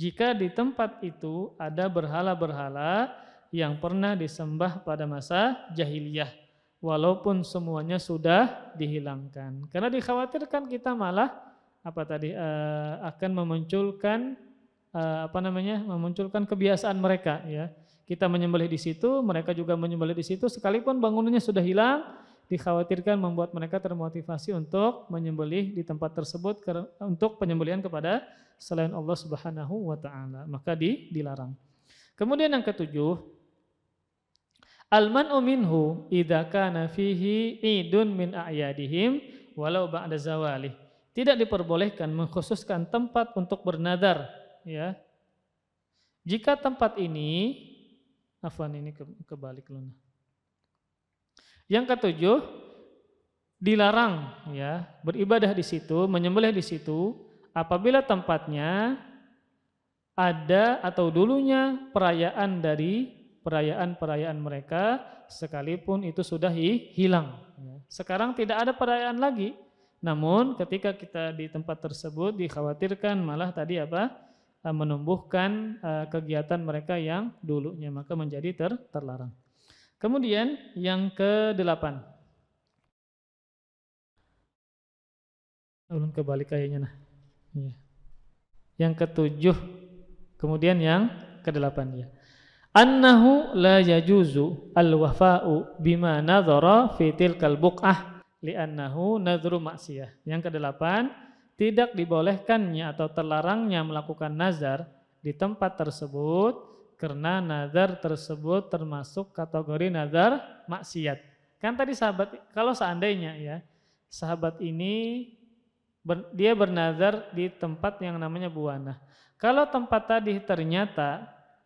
jika di tempat itu ada berhala-berhala yang pernah disembah pada masa jahiliyah walaupun semuanya sudah dihilangkan. Karena dikhawatirkan kita malah apa tadi uh, akan memunculkan Eh, apa namanya memunculkan kebiasaan mereka ya kita menyembelih di situ mereka juga menyembelih di situ sekalipun bangunannya sudah hilang dikhawatirkan membuat mereka termotivasi untuk menyembelih di tempat tersebut untuk penyembelihan kepada selain Allah Subhanahu wa taala maka di, dilarang kemudian yang ketujuh alman minhu idza kana fihi idun min a'yadihim walau ba'da zawali Tidak diperbolehkan mengkhususkan tempat untuk bernadar ya. Jika tempat ini afwan ini ke, kebalik Luna. Yang ketujuh dilarang ya beribadah di situ, menyembelih di situ apabila tempatnya ada atau dulunya perayaan dari perayaan-perayaan mereka sekalipun itu sudah hilang. Ya. Sekarang tidak ada perayaan lagi. Namun ketika kita di tempat tersebut dikhawatirkan malah tadi apa? Eh, menumbuhkan eh, kegiatan mereka yang dulunya maka menjadi ter terlarang. Kemudian yang ke-8. Ulun kebalik kayaknya nah. Ya. Yang ketujuh. Kemudian yang kedelapan ya. Annahu la yajuzu al-wafa'u bima nadhara fi tilkal buq'ah li'annahu nadhru maksiyah. Yang kedelapan, tidak dibolehkannya atau terlarangnya melakukan nazar di tempat tersebut karena nazar tersebut termasuk kategori nazar maksiat. Kan tadi sahabat kalau seandainya ya sahabat ini ber, dia bernazar di tempat yang namanya buana. Kalau tempat tadi ternyata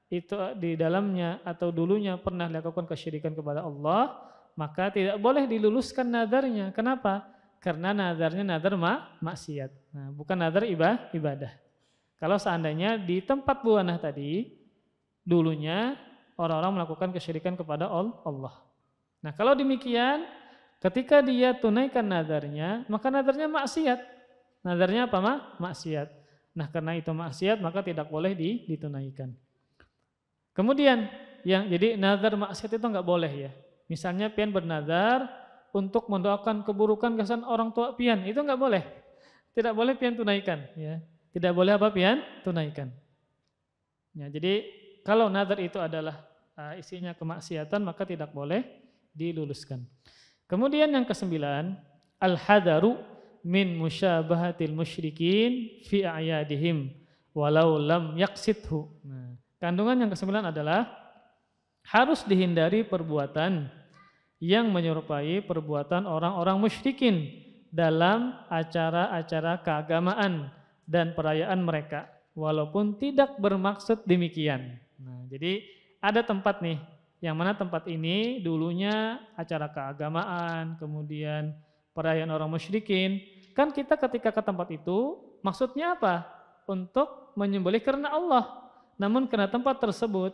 itu di dalamnya atau dulunya pernah dilakukan kesyirikan kepada Allah, maka tidak boleh diluluskan nazarnya. Kenapa? karena nadarnya nadar ma maksiat. Nah, bukan nadar ibadah, ibadah. Kalau seandainya di tempat buana tadi dulunya orang-orang melakukan kesyirikan kepada Allah. Nah, kalau demikian ketika dia tunaikan nadarnya, maka nadarnya maksiat. Nadarnya apa ma? Maksiat. Nah, karena itu maksiat maka tidak boleh ditunaikan. Kemudian yang jadi nazar maksiat itu enggak boleh ya. Misalnya pian bernazar untuk mendoakan keburukan kesan orang tua pian. Itu enggak boleh. Tidak boleh pian tunaikan. Ya. Tidak boleh apa pian tunaikan. Ya, jadi kalau nazar itu adalah uh, isinya kemaksiatan maka tidak boleh diluluskan. Kemudian yang kesembilan, al-hadaru min musyabahatil musyrikin fi a'yadihim walau lam yaqsidhu. Nah, kandungan yang kesembilan adalah harus dihindari perbuatan yang menyerupai perbuatan orang-orang musyrikin dalam acara-acara keagamaan dan perayaan mereka walaupun tidak bermaksud demikian. Nah, jadi ada tempat nih yang mana tempat ini dulunya acara keagamaan, kemudian perayaan orang musyrikin. Kan kita ketika ke tempat itu maksudnya apa? Untuk menyembelih karena Allah. Namun karena tempat tersebut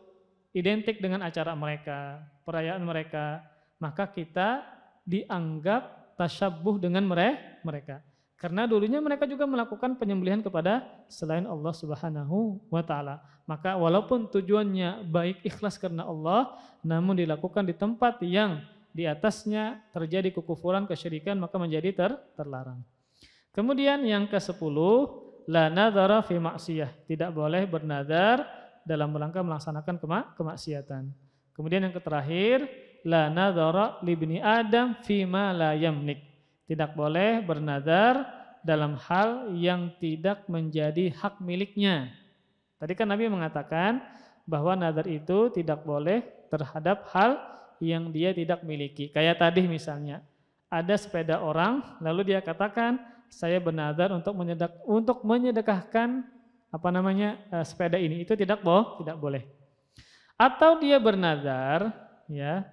identik dengan acara mereka, perayaan mereka, maka kita dianggap tasyabuh dengan mereka. Karena dulunya mereka juga melakukan penyembelihan kepada selain Allah Subhanahu wa taala. Maka walaupun tujuannya baik ikhlas karena Allah, namun dilakukan di tempat yang di atasnya terjadi kekufuran, kesyirikan, maka menjadi ter terlarang. Kemudian yang ke-10, la nadhara Tidak boleh bernadar dalam rangka melaksanakan kema kemaksiatan. Kemudian yang terakhir, la nadhara libni Adam fima la yamlik. Tidak boleh bernadar dalam hal yang tidak menjadi hak miliknya. Tadi kan Nabi mengatakan bahwa nazar itu tidak boleh terhadap hal yang dia tidak miliki. Kayak tadi misalnya, ada sepeda orang lalu dia katakan saya bernazar untuk menyedek untuk menyedekahkan apa namanya eh, sepeda ini itu tidak boh tidak boleh atau dia bernazar ya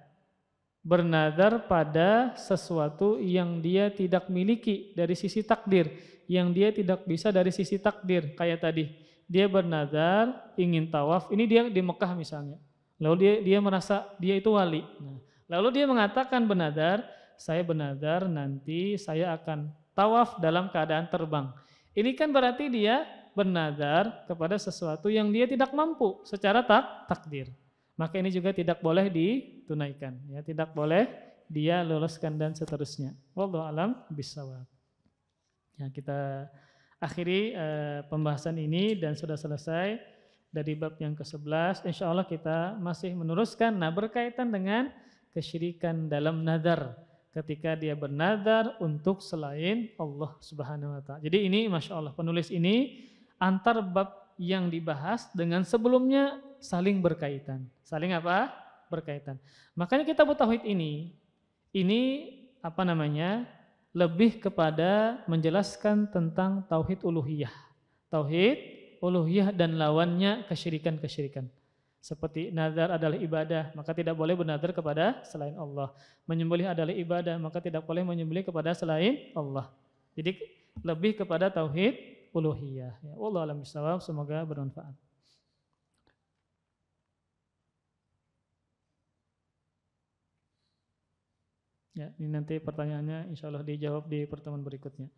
bernadar pada sesuatu yang dia tidak miliki dari sisi takdir, yang dia tidak bisa dari sisi takdir kayak tadi. Dia bernadar ingin tawaf, ini dia di Mekah misalnya. Lalu dia dia merasa dia itu wali. Nah, lalu dia mengatakan bernadar, saya bernadar nanti saya akan tawaf dalam keadaan terbang. Ini kan berarti dia bernadar kepada sesuatu yang dia tidak mampu secara tak takdir maka ini juga tidak boleh ditunaikan ya tidak boleh dia luluskan dan seterusnya wallahu alam bisawab ya kita akhiri uh, pembahasan ini dan sudah selesai dari bab yang ke-11 insyaallah kita masih meneruskan nah berkaitan dengan kesyirikan dalam nazar ketika dia bernadar untuk selain Allah Subhanahu wa taala. Jadi ini Masya Allah penulis ini antar bab yang dibahas dengan sebelumnya saling berkaitan. Saling apa? Berkaitan. Makanya kita tauhid ini ini apa namanya? lebih kepada menjelaskan tentang tauhid uluhiyah. Tauhid uluhiyah dan lawannya kesyirikan-kesyirikan. Seperti nazar adalah ibadah, maka tidak boleh bernazar kepada selain Allah. Menyembelih adalah ibadah, maka tidak boleh menyembelih kepada selain Allah. Jadi lebih kepada tauhid uluhiyah. Ya Allah alam semoga bermanfaat. Ya, ini nanti pertanyaannya insya Allah dijawab di pertemuan berikutnya.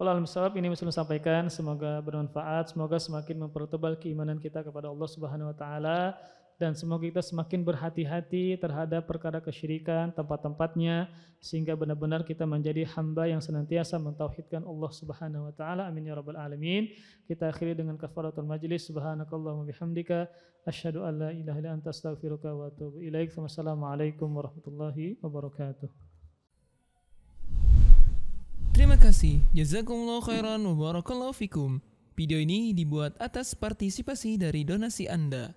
Allah al ini Muslim sampaikan, semoga bermanfaat, semoga semakin mempertebal keimanan kita kepada Allah Subhanahu wa taala dan semoga kita semakin berhati-hati terhadap perkara kesyirikan, tempat-tempatnya sehingga benar-benar kita menjadi hamba yang senantiasa mentauhidkan Allah Subhanahu wa taala. Amin ya rabbal alamin. Kita akhiri dengan kafaratul majlis. Subhanakallahumma bihamdika asyhadu an la ilaha illa anta astaghfiruka wa atubu ilaik. Wassalamualaikum warahmatullahi wabarakatuh. Terima kasih. Jazakumullah khairan wa barakallahu fikum. Video ini dibuat atas partisipasi dari donasi Anda.